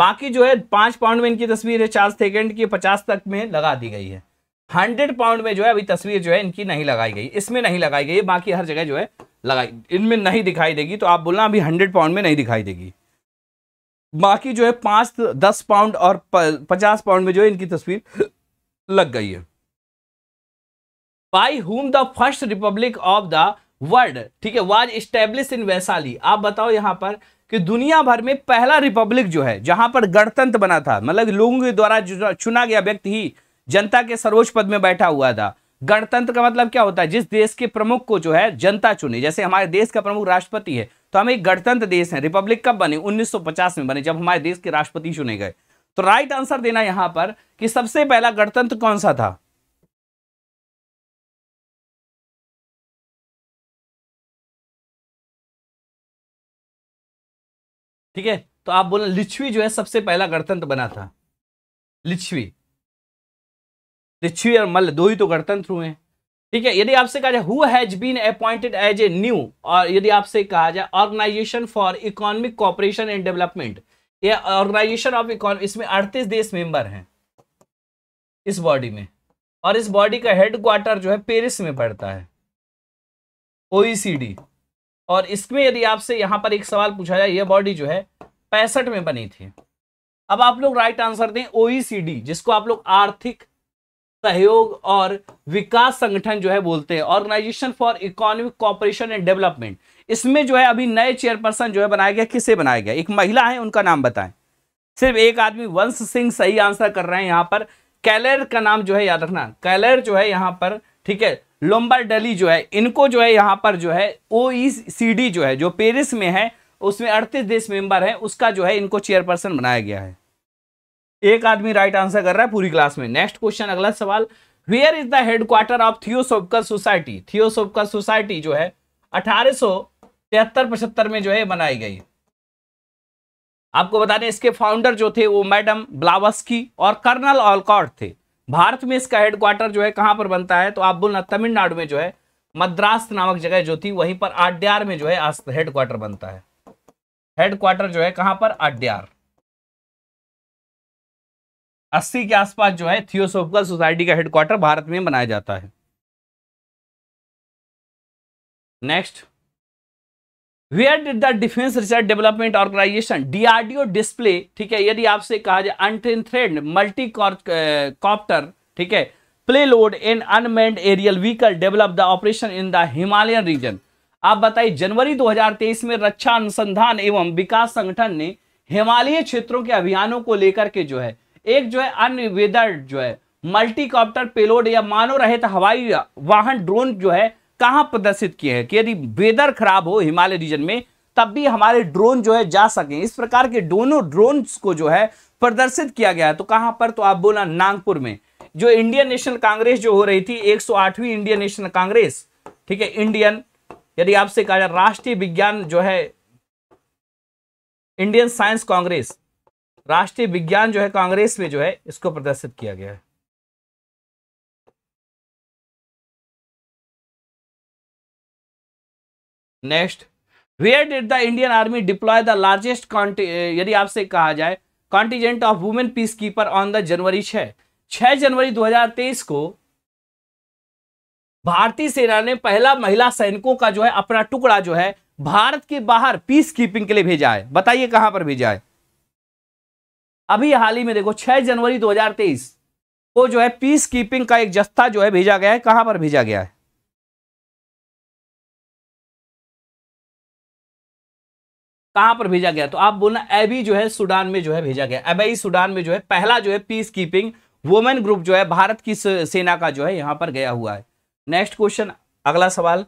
बाकी जो है पांच पाउंड में इनकी तस्वीर है चार्ल्स सेकेंड की पचास तक में लगा दी गई है हंड्रेड पाउंड में जो है अभी तस्वीर जो है इनकी नहीं लगाई गई इसमें नहीं लगाई गई बाकी हर जगह जो है लगाई इनमें नहीं दिखाई देगी तो आप बोलना अभी हंड्रेड पाउंड में नहीं दिखाई देगी बाकी जो है पांच दस पाउंड और पचास पाउंड में जो है इनकी तस्वीर लग गई है by whom the first republic of the world ठीक है वाज स्टेब्लिश इन वैशाली आप बताओ यहाँ पर कि दुनिया भर में पहला रिपब्लिक जो है जहां पर गणतंत्र बना था मतलब लोगों के द्वारा चुना गया व्यक्ति ही जनता के सर्वोच्च पद में बैठा हुआ था गणतंत्र का मतलब क्या होता है जिस देश के प्रमुख को जो है जनता चुने जैसे हमारे देश का प्रमुख राष्ट्रपति है तो हम एक गणतंत्र देश है रिपब्लिक कब बने 1950 में बने जब हमारे देश के राष्ट्रपति चुने गए तो राइट आंसर देना यहां पर कि सबसे पहला गणतंत्र कौन सा था ठीक है तो आप बोले लिच्छवी जो है सबसे पहला गणतंत्र बना था लिच्छवी लिच्छवी और मल्ल दो ही तो गणतंत्र हुए हैं ठीक है यदि आपसे कहा जाए who has been appointed as a new और यदि आपसे कहा जाए organisation for economic cooperation and development ये ऑर्गेनाइजेशन ऑफ इकोनॉमी इसमें अड़तीस देश मेंबर हैं इस बॉडी में और इस बॉडी का हेडक्वार्टर जो है पेरिस में पड़ता है ओईसीडी और इसमें यदि आपसे यहां पर एक सवाल पूछा जाए यह बॉडी जो है पैंसठ में बनी थी अब आप लोग राइट आंसर दें ओईसीडी जिसको आप लोग आर्थिक सहयोग और विकास संगठन जो है बोलते हैं organisation for economic cooperation and development इसमें जो है अभी नए चेयरपर्सन जो है बनाया गया किसे बनाया गया एक महिला है उनका नाम बताएं सिर्फ एक आदमी वंश सिंह सही आंसर कर रहे हैं यहाँ पर कैलर का नाम जो है याद रखना कैलर जो है यहाँ पर ठीक है लोम्बर डली जो है इनको जो है यहाँ पर जो है ओ e जो है जो पेरिस में है उसमें अड़तीस देश मेंबर है उसका जो है इनको चेयरपर्सन बनाया गया है एक आदमी राइट आंसर कर रहा है पूरी क्लास में नेक्स्ट क्वेश्चन अगला सवाल where is the headquarter of theosophical society theosophical society जो है अठारह सो तिहत्तर पचहत्तर में जो है बनाई गई आपको बता दें इसके फाउंडर जो थे वो मैडम ब्लावस्की और कर्नल ऑलकॉट थे भारत में इसका हेडक्वार्टर जो है कहां पर बनता है तो आप बोलना तमिलनाडु में जो है मद्रास नामक जगह जो थी वहीं पर आड्यार में जो है हेडक्वार्टर बनता है हेडक्वार्टर जो है कहां पर आड्यार अस्सी के आसपास जो है थियोसोफिकल सोसाइटी का हेडक्वार्टर भारत में बनाया जाता है next where did the defence research development organisation DRDO display ठीक है यदि आपसे कहा जाए अनट्रेन थ्रेड मल्टी कॉप्टर ठीक है play load and unmanned aerial vehicle develop the operation in the Himalayan region आप बताइए जनवरी 2023 में रक्षा अनुसंधान एवं विकास संगठन ने हिमालय क्षेत्रों के अभियानों को लेकर के जो है एक जो है अनवेदर्ड जो है मल्टीकॉप्टर पेलोड या मानव रहित हवाई वाहन ड्रोन जो है कहाँ प्रदर्शित किए हैं कि यदि वेदर खराब हो हिमालय रीजन में तब भी हमारे ड्रोन जो है जा सकें इस प्रकार के दोनों ड्रोन को जो है प्रदर्शित किया गया तो कहाँ पर तो आप बोला नागपुर में जो इंडियन नेशनल कांग्रेस जो हो रही थी एक इंडियन नेशनल कांग्रेस ठीक है इंडियन यदि आपसे कहा जाए राष्ट्रीय विज्ञान जो है इंडियन साइंस कांग्रेस राष्ट्रीय विज्ञान जो है कांग्रेस में जो है इसको प्रदर्शित किया गया है next where did the Indian army deploy the largest यदि आपसे कहा जाए contingent of women peace keeper on the January छह छह जनवरी 2023 को भारतीय सेना ने पहला महिला सैनिकों का जो है अपना टुकड़ा जो है भारत के बाहर पीस कीपिंग के लिए भेजा है बताइए कहां पर भेजा है अभी हाल ही में देखो 6 जनवरी 2023 को जो है पीस कीपिंग का एक जस्ता जो है भेजा गया है कहां पर भेजा गया है कहां पर भेजा गया तो आप बोलना एबी जो है सूडान में जो है भेजा गया अब सूडान में जो है पहला जो है पीस कीपिंग वुमेन ग्रुप जो है भारत की सेना का जो है यहां पर गया हुआ है नेक्स्ट क्वेश्चन अगला सवाल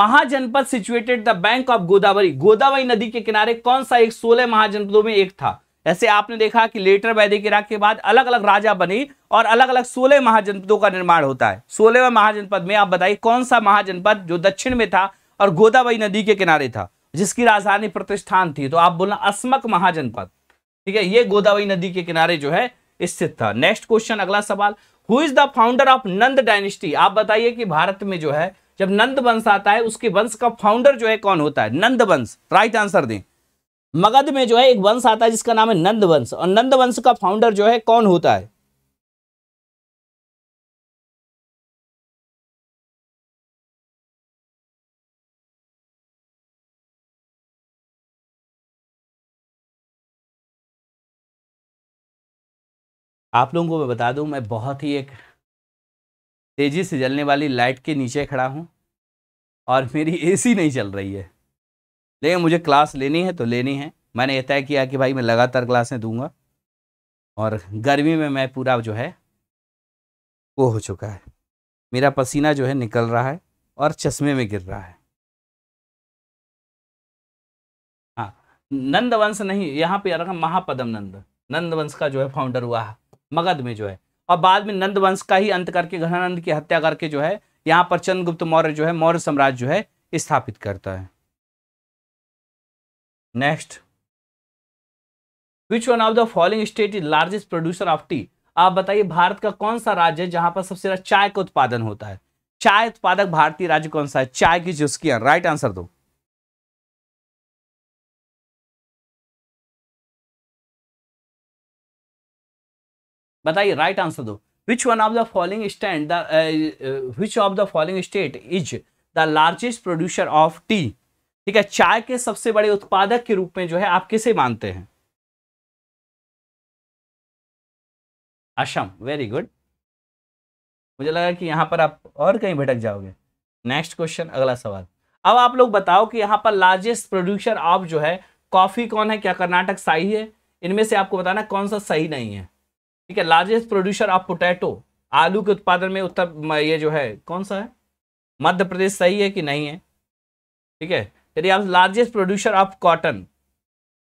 mahajanapada situated the bank of Godavari Godavari नदी के किनारे कौन सा एक सोलह महाजनपदों में एक था ऐसे आपने देखा कि लेटर वैदिक इराक के बाद अलग अलग राजा बनी और अलग अलग सोलह महाजनपदों का निर्माण होता है सोलहवें महाजनपद में आप बताइए कौन सा महाजनपद जो दक्षिण में था और गोदावरी नदी के किनारे था जिसकी राजधानी प्रतिष्ठान थी तो आप बोलना अस्मक महाजनपद ठीक है ये गोदावरी नदी के किनारे जो है स्थित था नेक्स्ट क्वेश्चन अगला सवाल who is the founder of Nanda dynasty आप बताइए कि भारत में जो है जब नंद वंश आता है उसके वंश का फाउंडर जो है कौन होता है नंद वंश राइट आंसर दें मगध में जो है एक वंश आता है जिसका नाम है नंद वंश और नंद वंश का फाउंडर जो है कौन होता है आप लोगों को मैं बता दूं मैं बहुत ही एक तेज़ी से जलने वाली लाइट के नीचे खड़ा हूं और मेरी एसी नहीं चल रही है लेकिन मुझे क्लास लेनी है तो लेनी है मैंने यह तय किया कि भाई मैं लगातार क्लासें दूंगा और गर्मी में मैं पूरा जो है वो हो चुका है मेरा पसीना जो है निकल रहा है और चश्मे में गिर रहा है हाँ नंदवंश नहीं यहाँ पे रखा महापदम नंद नंदवंश का जो है फाउंडर हुआ है मगध में जो है और बाद में नंदवंश का ही अंत करके घनानंद की हत्या करके जो है यहाँ पर चंद्रगुप्त मौर्य जो है मौर्य साम्राज्य जो है स्थापित करता है next which one of the following state is largest producer of tea आप बताइए भारत का कौन सा राज्य है जहां पर सबसे ज्यादा चाय का उत्पादन होता है चाय उत्पादक भारतीय राज्य कौन सा है चाय की चुस्की राइट आंसर दो बताइए राइट आंसर दो which one of the following stand which of the following state is the largest producer of tea ठीक है चाय के सबसे बड़े उत्पादक के रूप में जो है आप किसे मानते हैं असम वेरी गुड मुझे लगा कि यहां पर आप और कहीं भटक जाओगे नेक्स्ट क्वेश्चन अगला सवाल अब आप लोग बताओ कि यहां पर लार्जेस्ट प्रोड्यूसर ऑफ जो है कॉफ़ी कौन है क्या कर्नाटक सही है इनमें से आपको बताना कौन सा सही नहीं है ठीक है लार्जेस्ट प्रोड्यूसर ऑफ पोटैटो आलू के उत्पादन में उत्तर ये जो है कौन सा है मध्य प्रदेश सही है कि नहीं है ठीक है यदि आप लार्जेस्ट प्रोड्यूसर ऑफ कॉटन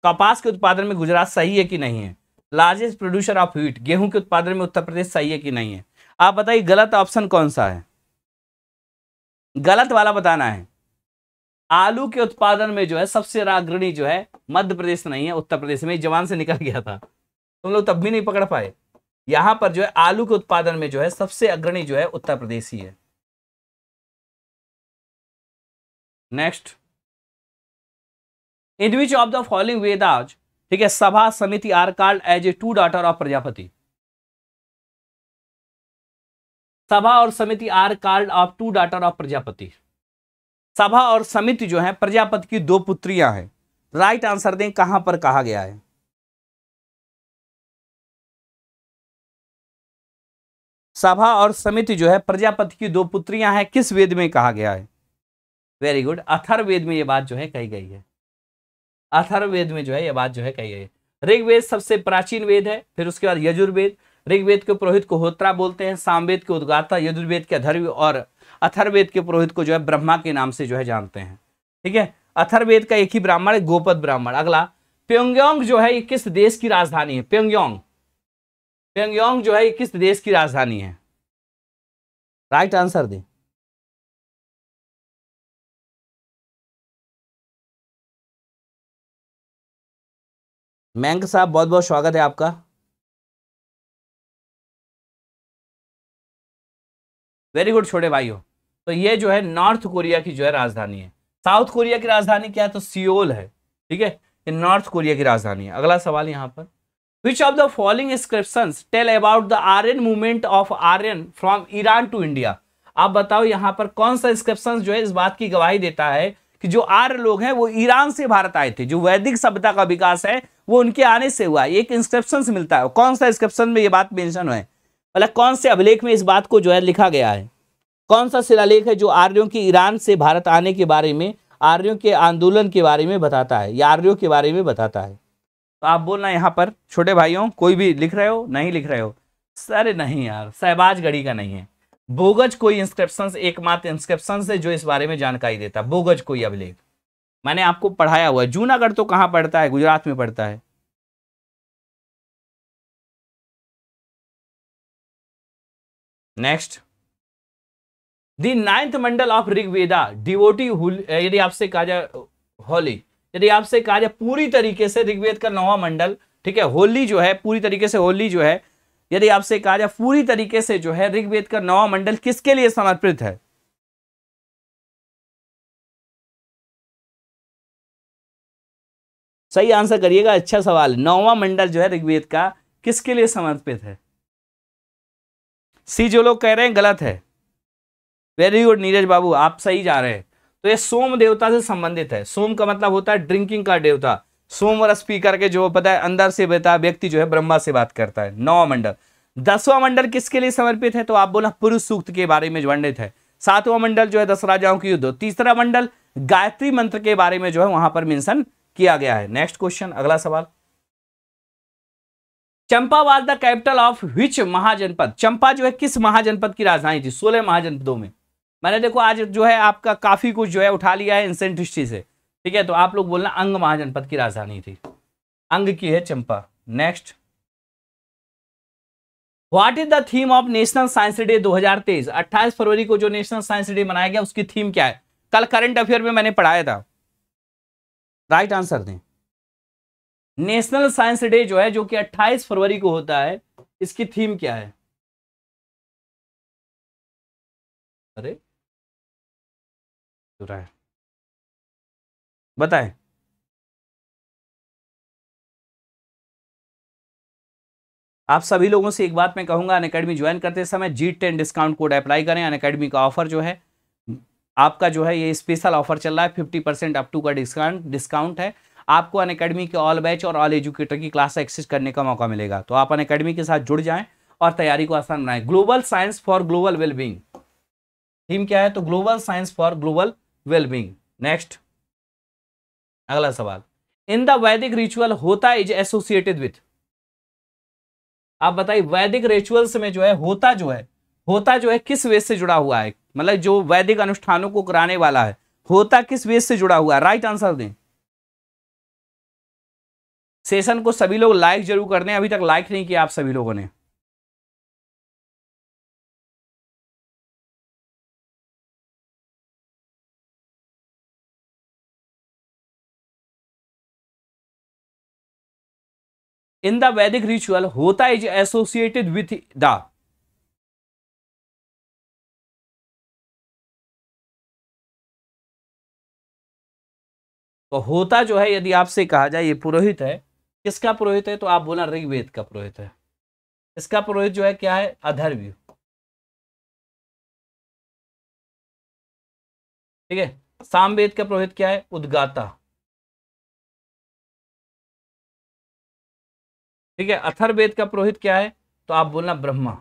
कपास के उत्पादन में गुजरात सही है कि नहीं है लार्जेस्ट प्रोड्यूसर ऑफ व्हीट गेहूं के उत्पादन में उत्तर प्रदेश सही है कि नहीं है आप बताइए गलत ऑप्शन कौन सा है गलत वाला बताना है आलू के उत्पादन में जो है सबसे अग्रणी जो है मध्य प्रदेश नहीं है उत्तर प्रदेश में जवान से निकल गया था तुम लोग तब भी नहीं पकड़ पाए यहां पर जो है आलू के उत्पादन में जो है सबसे अग्रणी जो है उत्तर प्रदेश ही है next in which of the following Vedas ठीक है sabha samiti are called as a two daughter of Prajapati sabha और samiti are called of two daughter of Prajapati sabha और समिति जो है प्रजापति की दो पुत्रियां हैं राइट आंसर दें कहां पर कहा गया है सभा और समिति जो है प्रजापति की दो पुत्रियां हैं किस वेद में कहा गया है वेरी गुड अथर्वेद वेद में ये बात जो है कही गई है अथर्ववेद में जो है यह बात जो है कही गई ऋग्वेद सबसे प्राचीन वेद है फिर उसके बाद यजुर्वेद ऋग्वेद के पुरोहित को होत्रा बोलते हैं सामवेद के उद्गाता यजुर्वेद के अधर्व और अथर्वेद के पुरोहित को जो है ब्रह्मा के नाम से जो है जानते हैं ठीक है अथर्वेद का एक ही ब्राह्मण है गोपद ब्राह्मण अगला प्योंगयोंग जो है ये किस देश की राजधानी है प्योंगयोंग प्योंगयोंग जो है ये किस देश की राजधानी है राइट आंसर दें मैंग साहब बहुत बहुत स्वागत है आपका वेरी गुड छोटे भाइयों तो ये जो है नॉर्थ कोरिया की जो है राजधानी है साउथ कोरिया की राजधानी क्या है तो सियोल है ठीक है ये नॉर्थ कोरिया की राजधानी है अगला सवाल यहाँ पर which of the following inscription tell about the Aryan movement of Aryan from Iran to India आप बताओ यहाँ पर कौन सा इंस्क्रिप्शन जो है इस बात की गवाही देता है कि जो आर्य लोग हैं वो ईरान से भारत आए थे जो वैदिक सभ्यता का विकास है वो उनके आने से हुआ एक इंस्क्रिप्शन से मिलता है कौन सा इंस्क्रिप्शन में ये बात मेंशन है मतलब कौन से अभिलेख में इस बात को जो है लिखा गया है कौन सा शिलालेख है जो आर्यों के ईरान से भारत आने के बारे में आर्यों के आंदोलन के बारे में बताता है या आर्यों के बारे में बताता है तो आप बोलना यहाँ पर छोटे भाइयों कोई भी लिख रहे हो नहीं लिख रहे हो सर नहीं यार सहबाज गढ़ी का नहीं है बोगज कोई इंस्क्रिप्शन एकमात्र इंस्क्रिप्शन है जो इस बारे में जानकारी देता है बोगज कोई अभिलेख मैंने आपको पढ़ाया हुआ है जूनागढ़ तो कहाँ पढ़ता है गुजरात में पढ़ता है next the ninth mandala of Rigveda devoted यदि आपसे कहा जाए होली यदि आपसे कहा जाए पूरी तरीके से ऋग्वेद का नौवा मंडल ठीक है होली जो है पूरी तरीके से होली जो है यदि आपसे कहा जाए पूरी तरीके से जो है ऋग्वेद का नवा मंडल किसके लिए समर्पित है सही आंसर करिएगा अच्छा सवाल नौवा मंडल जो है ऋग्वेद का किसके लिए समर्पित है सी जो लोग कह रहे हैं गलत है वेरी गुड नीरज बाबू आप सही जा रहे हैं तो ये सोम देवता से संबंधित है सोम का मतलब होता है ड्रिंकिंग का देवता सोमरस पी करके जो पता है अंदर से बता व्यक्ति जो है ब्रह्मा से बात करता है नौ मंडल दसवां मंडल किसके लिए समर्पित है तो आप बोला पुरुष सूक्त के बारे में वर्णित है सातवां मंडल जो है दस राजाओं की युद्ध तीसरा मंडल गायत्री मंत्र के बारे में जो है वहां पर मेंशन किया गया है नेक्स्ट क्वेश्चन अगला सवाल Champa was the capital of which mahajanapada Champa जो है किस महाजनपद की राजधानी थी सोलह महाजनपदों में मैंने देखो आज जो है आपका काफी कुछ जो है उठा लिया है इंसेंट हिस्ट्री से ठीक है तो आप लोग बोलना अंग महाजनपद की राजधानी थी अंग की है Champa next what is the theme of National Science Day 2023 28 फरवरी को जो नेशनल साइंस डे मनाया गया उसकी थीम क्या है कल करंट अफेयर में मैंने पढ़ाया था राइट आंसर दें नेशनल साइंस डे जो है जो कि 28 फरवरी को होता है इसकी थीम क्या है अरे बताएं आप सभी लोगों से एक बात मैं कहूंगा अन अकेडमी ज्वाइन करते समय G ten discount code apply करें अन अकेडमी का ऑफर जो है आपका जो है ये स्पेशल ऑफर चल रहा है फिफ्टी परसेंट अप टू का डिस्काउंट डिस्काउंट है आपको अन अकेडमी के ऑल बैच और ऑल एजुकेटर की क्लास एक्सेस करने का मौका मिलेगा तो आप अन अकेडमी के साथ जुड़ जाएं और तैयारी को आसान बनाएं global science for global wellbeing theme क्या है तो global science for global wellbeing next अगला सवाल in the Vedic ritual hota is associated with आप बताइए वैदिक रिचुअल्स में जो है होता जो है होता जो है किस वेद से जुड़ा हुआ है मतलब जो वैदिक अनुष्ठानों को कराने वाला है होता किस वेद से जुड़ा हुआ है राइट आंसर दें सेशन को सभी लोग लाइक जरूर कर दें अभी तक लाइक नहीं किया आप सभी लोगों ने in the Vedic ritual hota is associated with the तो होता जो है यदि आपसे कहा जाए ये पुरोहित है किसका पुरोहित है तो आप बोला ऋग्वेद का पुरोहित है इसका पुरोहित जो है क्या है अधर्व्य ठीक है सामवेद का पुरोहित क्या है उद्गाता ठीक है अथर्वेद का पुरोहित क्या है तो आप बोलना ब्रह्मा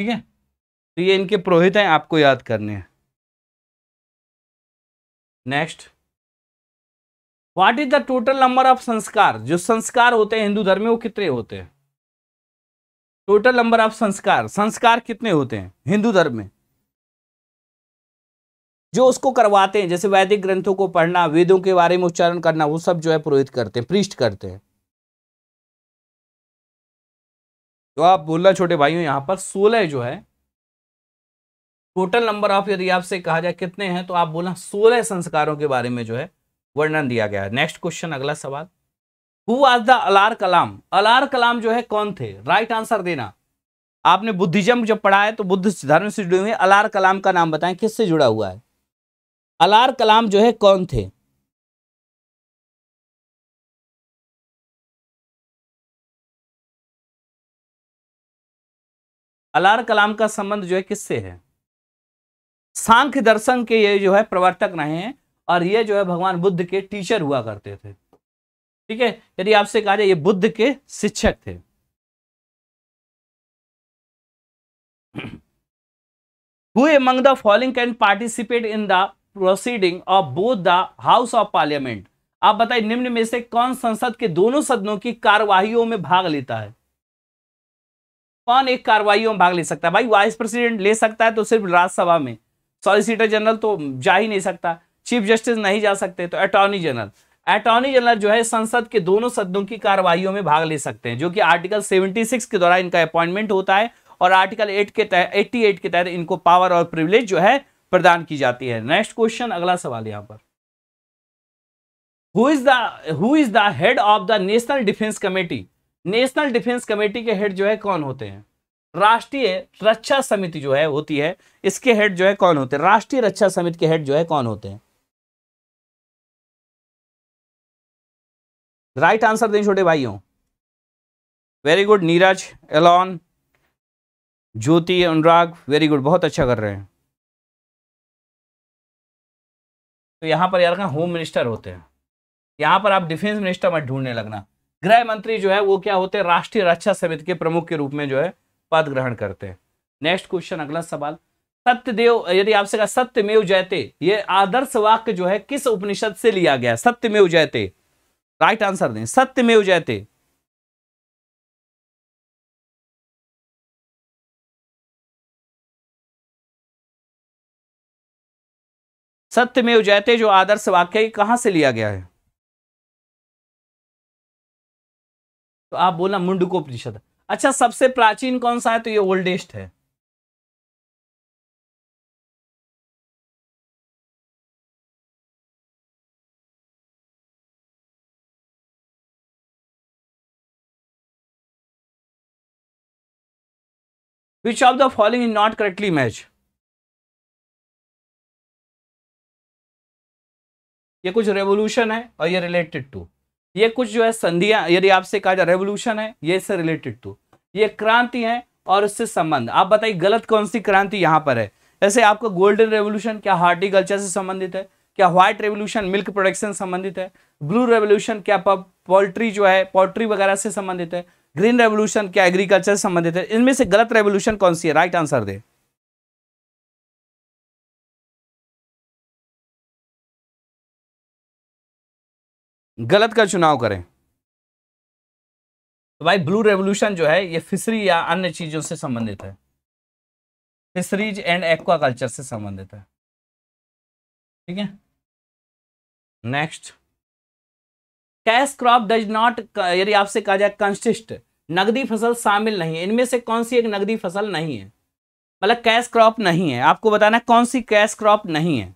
ठीक है तो ये इनके पुरोहित हैं आपको याद करने हैं next what is the total number of sanskar जो संस्कार होते हैं हिंदू धर्म में वो कितने होते हैं टोटल नंबर ऑफ संस्कार संस्कार कितने होते हैं हिंदू धर्म में जो उसको करवाते हैं जैसे वैदिक ग्रंथों को पढ़ना वेदों के बारे में उच्चारण करना वो सब जो है पुरोहित करते हैं पृष्ठ करते हैं तो आप बोलना छोटे भाइयों यहाँ पर सोलह जो है टोटल नंबर ऑफ यदि आपसे कहा जाए कितने हैं तो आप बोलना सोलह संस्कारों के बारे में जो है वर्णन दिया गया है नेक्स्ट क्वेश्चन अगला सवाल हु आज द अलार कलाम अलार कलाम जो है कौन थे राइट आंसर देना आपने बुद्धिज्म जब पढ़ा है तो बुद्ध धर्म से जुड़े हुए अलार कलाम का नाम बताएं किससे जुड़ा हुआ है अलार कलाम जो है कौन थे अलार कलाम का संबंध जो है किससे है सांख्य दर्शन के ये जो है प्रवर्तक रहे हैं और ये जो है भगवान बुद्ध के टीचर हुआ करते थे ठीक है यदि आपसे कहा जाए ये बुद्ध के शिक्षक थे who among the following can participate in the proceeding of both the house of parliament आप बताइए निम्न में से कौन संसद के दोनों सदनों की कार्यवाही में भाग लेता है कौन एक कार्रवाई में भाग ले सकता है भाई वाइस प्रेसिडेंट ले सकता है तो सिर्फ राज्यसभा में सॉलिसिटर जनरल तो जा ही नहीं सकता चीफ जस्टिस नहीं जा सकते तो अटॉर्नी जनरल अटॉर्नी जनरल जो है संसद के दोनों सदनों की कार्यवाही में भाग ले सकते हैं जो कि आर्टिकल सिक्स के द्वारा इनका अपॉइंटमेंट होता है और आर्टिकल एट के तहत 88 के तहत इनको पावर और प्रिविलेज जो है प्रदान की जाती है नेक्स्ट क्वेश्चन अगला सवाल यहाँ पर who is the who is the head of the national defence committee national defence committee के हेड जो है कौन होते हैं राष्ट्रीय रक्षा समिति जो है होती है इसके हेड जो है कौन होते हैं राष्ट्रीय रक्षा समिति के हेड जो है कौन होते हैं राइट आंसर दें छोटे भाइयों very good Neeraj Elon Jyoti Anurag very good बहुत अच्छा कर रहे हैं तो यहाँ पर यार होम मिनिस्टर होते हैं यहाँ पर आप डिफेंस मिनिस्टर मत ढूंढने लगना गृह मंत्री जो है वो क्या होते हैं राष्ट्रीय रक्षा समिति के प्रमुख के रूप में जो है पद ग्रहण करते हैं नेक्स्ट क्वेश्चन अगला सवाल सत्यदेव यदि आपसे कहा सत्यमेव जयते ये आदर्श वाक्य जो है किस उपनिषद से लिया गया सत्यमेव जयते राइट आंसर दें सत्यमेव जयते सत्य में उजैते जो आदर्श वाक्य कहां से लिया गया है तो आप बोलना मुंडकोपनिषद अच्छा सबसे प्राचीन कौन सा है तो ये ओल्डेस्ट है which of the following is not correctly matched ये कुछ रेवोल्यूशन है और ये रिलेटेड टू ये कुछ जो है संधियां यदि आपसे कहा जाए रेवोल्यूशन है ये इससे रिलेटेड टू ये क्रांति है और इससे संबंध आप बताइए गलत कौन सी क्रांति यहाँ पर है जैसे आपका गोल्डन रेवोल्यूशन क्या हार्टिकल्चर से संबंधित है क्या व्हाइट रेवोल्यूशन मिल्क प्रोडक्शन संबंधित है ब्लू रेवोल्यूशन क्या पोल्ट्री जो है पोल्ट्री वगैरह से संबंधित है ग्रीन रेवोल्यूशन क्या एग्रीकल्चर से संबंधित है इनमें से गलत रेवोल्यूशन कौन सी है राइट आंसर दे गलत का चुनाव करें तो भाई ब्लू रेवोल्यूशन जो है ये फिशरी या अन्य चीज़ों से संबंधित है फिशरीज एंड एक्वाकल्चर से संबंधित है ठीक है next cash crop does not यदि आपसे कहा जाए कंसिस्ट नगदी फसल शामिल नहीं है इनमें से कौन सी एक नगदी फसल नहीं है मतलब कैश क्रॉप नहीं है आपको बताना कौन सी कैश क्रॉप नहीं है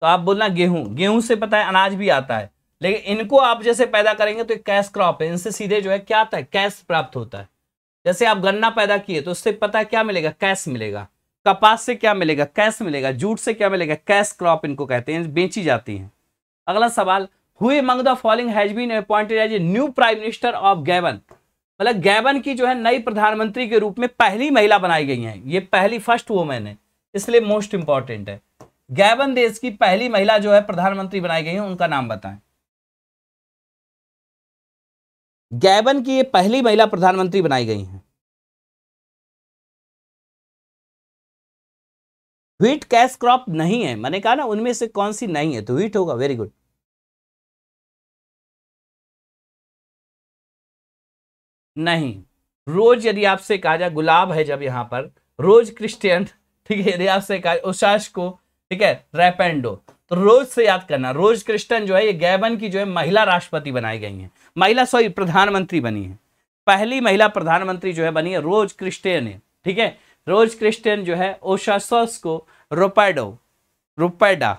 तो आप बोलना गेहूं गेहूं से पता है अनाज भी आता है लेकिन इनको आप जैसे पैदा करेंगे तो कैश क्रॉप है इनसे सीधे जो है क्या आता है कैश प्राप्त होता है जैसे आप गन्ना पैदा किए तो उससे पता है क्या मिलेगा कैश मिलेगा कपास से क्या मिलेगा कैश मिलेगा जूट से क्या मिलेगा कैश क्रॉप इनको कहते हैं बेची जाती हैं अगला सवाल who among the following has been appointed as a new prime minister of Gabon मतलब गैबन की जो है नई प्रधानमंत्री के रूप में पहली महिला बनाई गई है ये पहली फर्स्ट वुमेन है इसलिए मोस्ट इंपॉर्टेंट है गैबन देश की पहली महिला जो है प्रधानमंत्री बनाई गई है उनका नाम बताएं गैबन की ये पहली महिला प्रधानमंत्री बनाई गई हैं व्हीट कैश क्रॉप नहीं है मैंने कहा ना उनमें से कौन सी नहीं है तो व्हीट होगा वेरी गुड नहीं रोज यदि आपसे कहा जाए गुलाब है जब यहां पर रोज क्रिश्चियन ठीक है यदि आपसे कहा उशास को ठीक है रेपेंडो तो रोज से याद करना रोज क्रिस्टन जो है ये गैबन की जो है महिला राष्ट्रपति बनाई गई हैं महिला सॉरी प्रधानमंत्री बनी है पहली महिला प्रधानमंत्री जो है बनी है रोज क्रिस्टियन ठीक है रोज क्रिस्टियन जो है ओशासोस को रोपैडो रोपैडा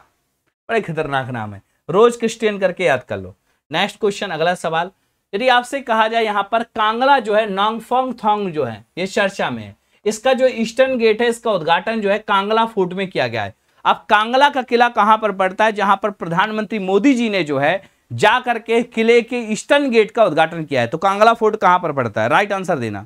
बड़े खतरनाक नाम है रोज क्रिस्टियन करके याद कर लो नेक्स्ट क्वेश्चन अगला सवाल यदि आपसे कहा जाए यहाँ पर कांगला जो है नोंगफोंग थोंग जो है ये चर्चा में है इसका जो ईस्टर्न गेट है इसका उद्घाटन जो है कांगला फोर्ट में किया गया है अब कांगला का किला कहां पर पड़ता है जहां पर प्रधानमंत्री मोदी जी ने जो है जा करके किले के ईस्टर्न गेट का उद्घाटन किया है तो कांगला फोर्ट कहां पर पड़ता है राइट आंसर देना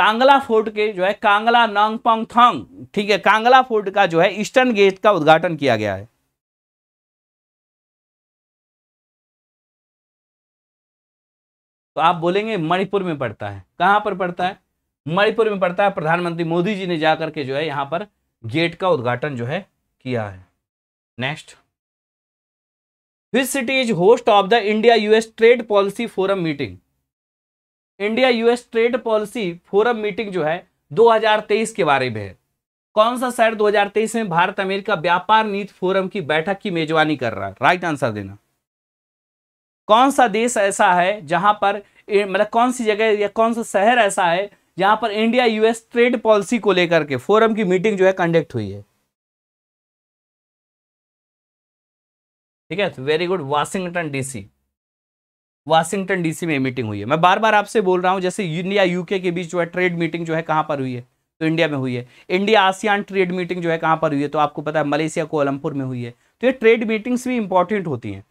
कांगला फोर्ट के जो है कांगला नांगपोंग थोंग ठीक है कांगला फोर्ट का जो है ईस्टर्न गेट का उद्घाटन किया गया है तो आप बोलेंगे मणिपुर में पड़ता है कहां पर पड़ता है मणिपुर में पड़ता है प्रधानमंत्री मोदी जी ने जाकर के जो है यहां पर गेट का उद्घाटन जो है किया है next this city is host of the India US trade policy forum meeting India US trade policy forum meeting जो है 2023 के बारे में है कौन सा शहर 2023 में भारत अमेरिका व्यापार नीति फोरम की बैठक की मेजबानी कर रहा है राइट आंसर देना कौन सा देश ऐसा है जहां पर मतलब कौन सी जगह या कौन सा शहर ऐसा है जहां पर इंडिया यूएस ट्रेड पॉलिसी को लेकर के फोरम की मीटिंग जो है कंडक्ट हुई है ठीक है very good Washington DC Washington DC में मीटिंग हुई है मैं बार बार आपसे बोल रहा हूं जैसे इंडिया यूके के बीच जो है ट्रेड मीटिंग जो है कहां पर हुई है तो इंडिया में हुई है इंडिया आसियान ट्रेड मीटिंग जो है कहां पर हुई है तो आपको पता है मलेशिया कोलमपुर में हुई है तो ये ट्रेड मीटिंग्स भी इंपॉर्टेंट होती हैं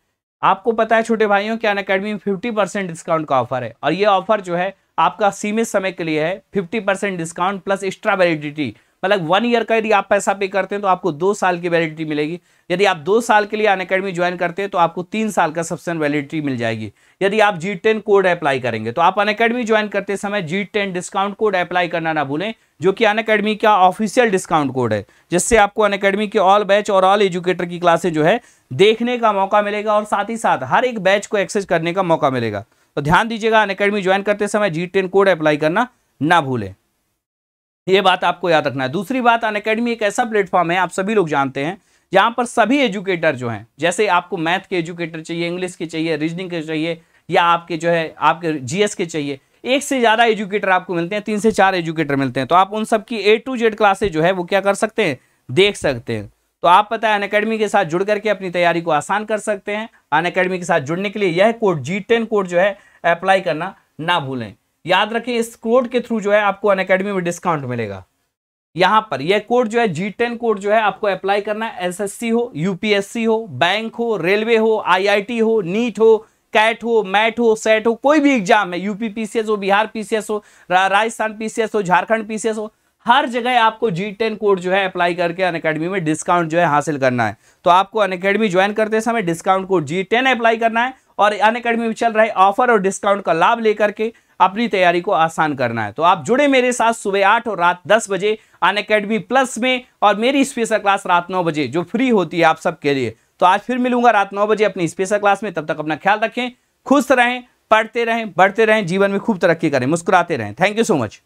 आपको पता है छोटे भाइयों की अन अकेडमी में फिफ्टी डिस्काउंट का ऑफर है और ये ऑफर जो है आपका सीमित समय के लिए है fifty percent discount plus extra validity मतलब वन ईयर का यदि आप पैसा पे करते हैं तो आपको दो साल की वैलिडिटी मिलेगी यदि आप दो साल के लिए अन अकेडमी ज्वाइन करते हैं तो आपको तीन साल का सबसे वैलिडिटी मिल जाएगी यदि आप जी टेन कोड अप्लाई करेंगे तो आप अन अकेडमी ज्वाइन करते समय G ten discount code apply करना ना भूलें जो कि अन अकेडमी का ऑफिशियल डिस्काउंट कोड है जिससे आपको अन अकेडमी के ऑल बैच और ऑल एजुकेटर की क्लासेज जो है देखने का मौका मिलेगा और साथ ही साथ हर एक बैच को एक्सेस करने का मौका मिलेगा तो ध्यान दीजिएगा अन अकेडमी ज्वाइन करते समय जी टेन कोड अप्लाई करना ना भूलें ये बात आपको याद रखना है दूसरी बात अन अकेडमी एक ऐसा प्लेटफॉर्म है आप सभी लोग जानते हैं जहां पर सभी एजुकेटर जो हैं जैसे आपको मैथ के एजुकेटर चाहिए इंग्लिश के चाहिए रीजनिंग के चाहिए या आपके जो है आपके जीएस के चाहिए एक से ज़्यादा एजुकेटर आपको मिलते हैं तीन से चार एजुकेटर मिलते हैं तो आप उन सबकी ए टू जेड क्लासेज जो है वो क्या कर सकते हैं देख सकते हैं तो आप पता है अन के साथ जुड़ करके अपनी तैयारी को आसान कर सकते हैं अन के साथ जुड़ने के लिए यह कोड जी टेन कोड जो है अप्लाई करना ना भूलें याद रखें इस कोड के थ्रू जो है आपको अन में डिस्काउंट मिलेगा यहां पर यह कोड जो है जी टेन कोड जो है आपको अप्लाई करना है एस हो यूपीएससी हो बैंक हो रेलवे हो आईआईटी हो नीट हो कैट हो मैट हो सेट हो कोई भी एग्जाम है यूपी पीसीएस हो बिहार पीसीएस हो राजस्थान पीसीएस हो झारखंड पीसीएस हो हर जगह आपको जी टेन कोड जो है अप्लाई करके अन अकेडमी में डिस्काउंट जो है हासिल करना है तो आपको अन अकेडमी ज्वाइन करते समय discount code G ten apply करना है और अन अकेडमी में चल रहे ऑफर और डिस्काउंट का लाभ लेकर के अपनी तैयारी को आसान करना है तो आप जुड़े मेरे साथ सुबह आठ और रात दस बजे अन अकेडमी प्लस में और मेरी स्पेशल क्लास रात नौ बजे जो फ्री होती है आप सबके लिए तो आज फिर मिलूंगा रात नौ बजे अपनी स्पेशल क्लास में तब तक अपना ख्याल रखें खुश रहें पढ़ते रहें बढ़ते रहें जीवन में खूब तरक्की करें मुस्कुराते रहें थैंक यू सो मच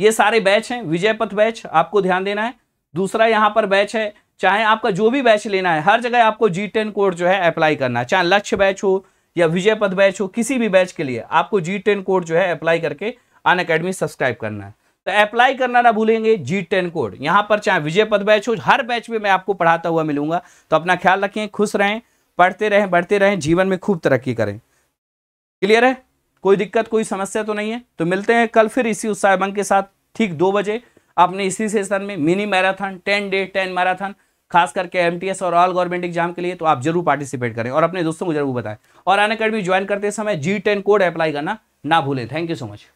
ये सारे बैच हैं विजयपथ बैच आपको ध्यान देना है दूसरा यहां पर बैच है चाहे आपका जो भी बैच लेना है हर जगह आपको जी टेन कोड जो है अप्लाई करना है चाहे लक्ष्य बैच हो या विजय पद बैच हो किसी भी बैच के लिए आपको जी टेन कोड जो है अप्लाई करके अन अकेडमी सब्सक्राइब करना है तो अप्लाई करना ना भूलेंगे जी टेन कोड यहाँ पर चाहे विजय पद बैच हो हर बैच में मैं आपको पढ़ाता हुआ मिलूंगा तो अपना ख्याल रखें खुश रहें पढ़ते रहें बढ़ते रहें जीवन में खूब तरक्की करें क्लियर है कोई दिक्कत कोई समस्या तो नहीं है तो मिलते हैं कल फिर इसी उत्साह के साथ ठीक दो बजे अपने इसी सेशन में mini marathon ten day ten marathon खास करके एमटीएस और ऑल गवर्नमेंट एग्जाम के लिए तो आप जरूर पार्टिसिपेट करें और अपने दोस्तों को जरूर बताएं और अन अकेडमी ज्वाइन करते समय जी टेन कोड अप्लाई करना ना भूलें थैंक यू सो मच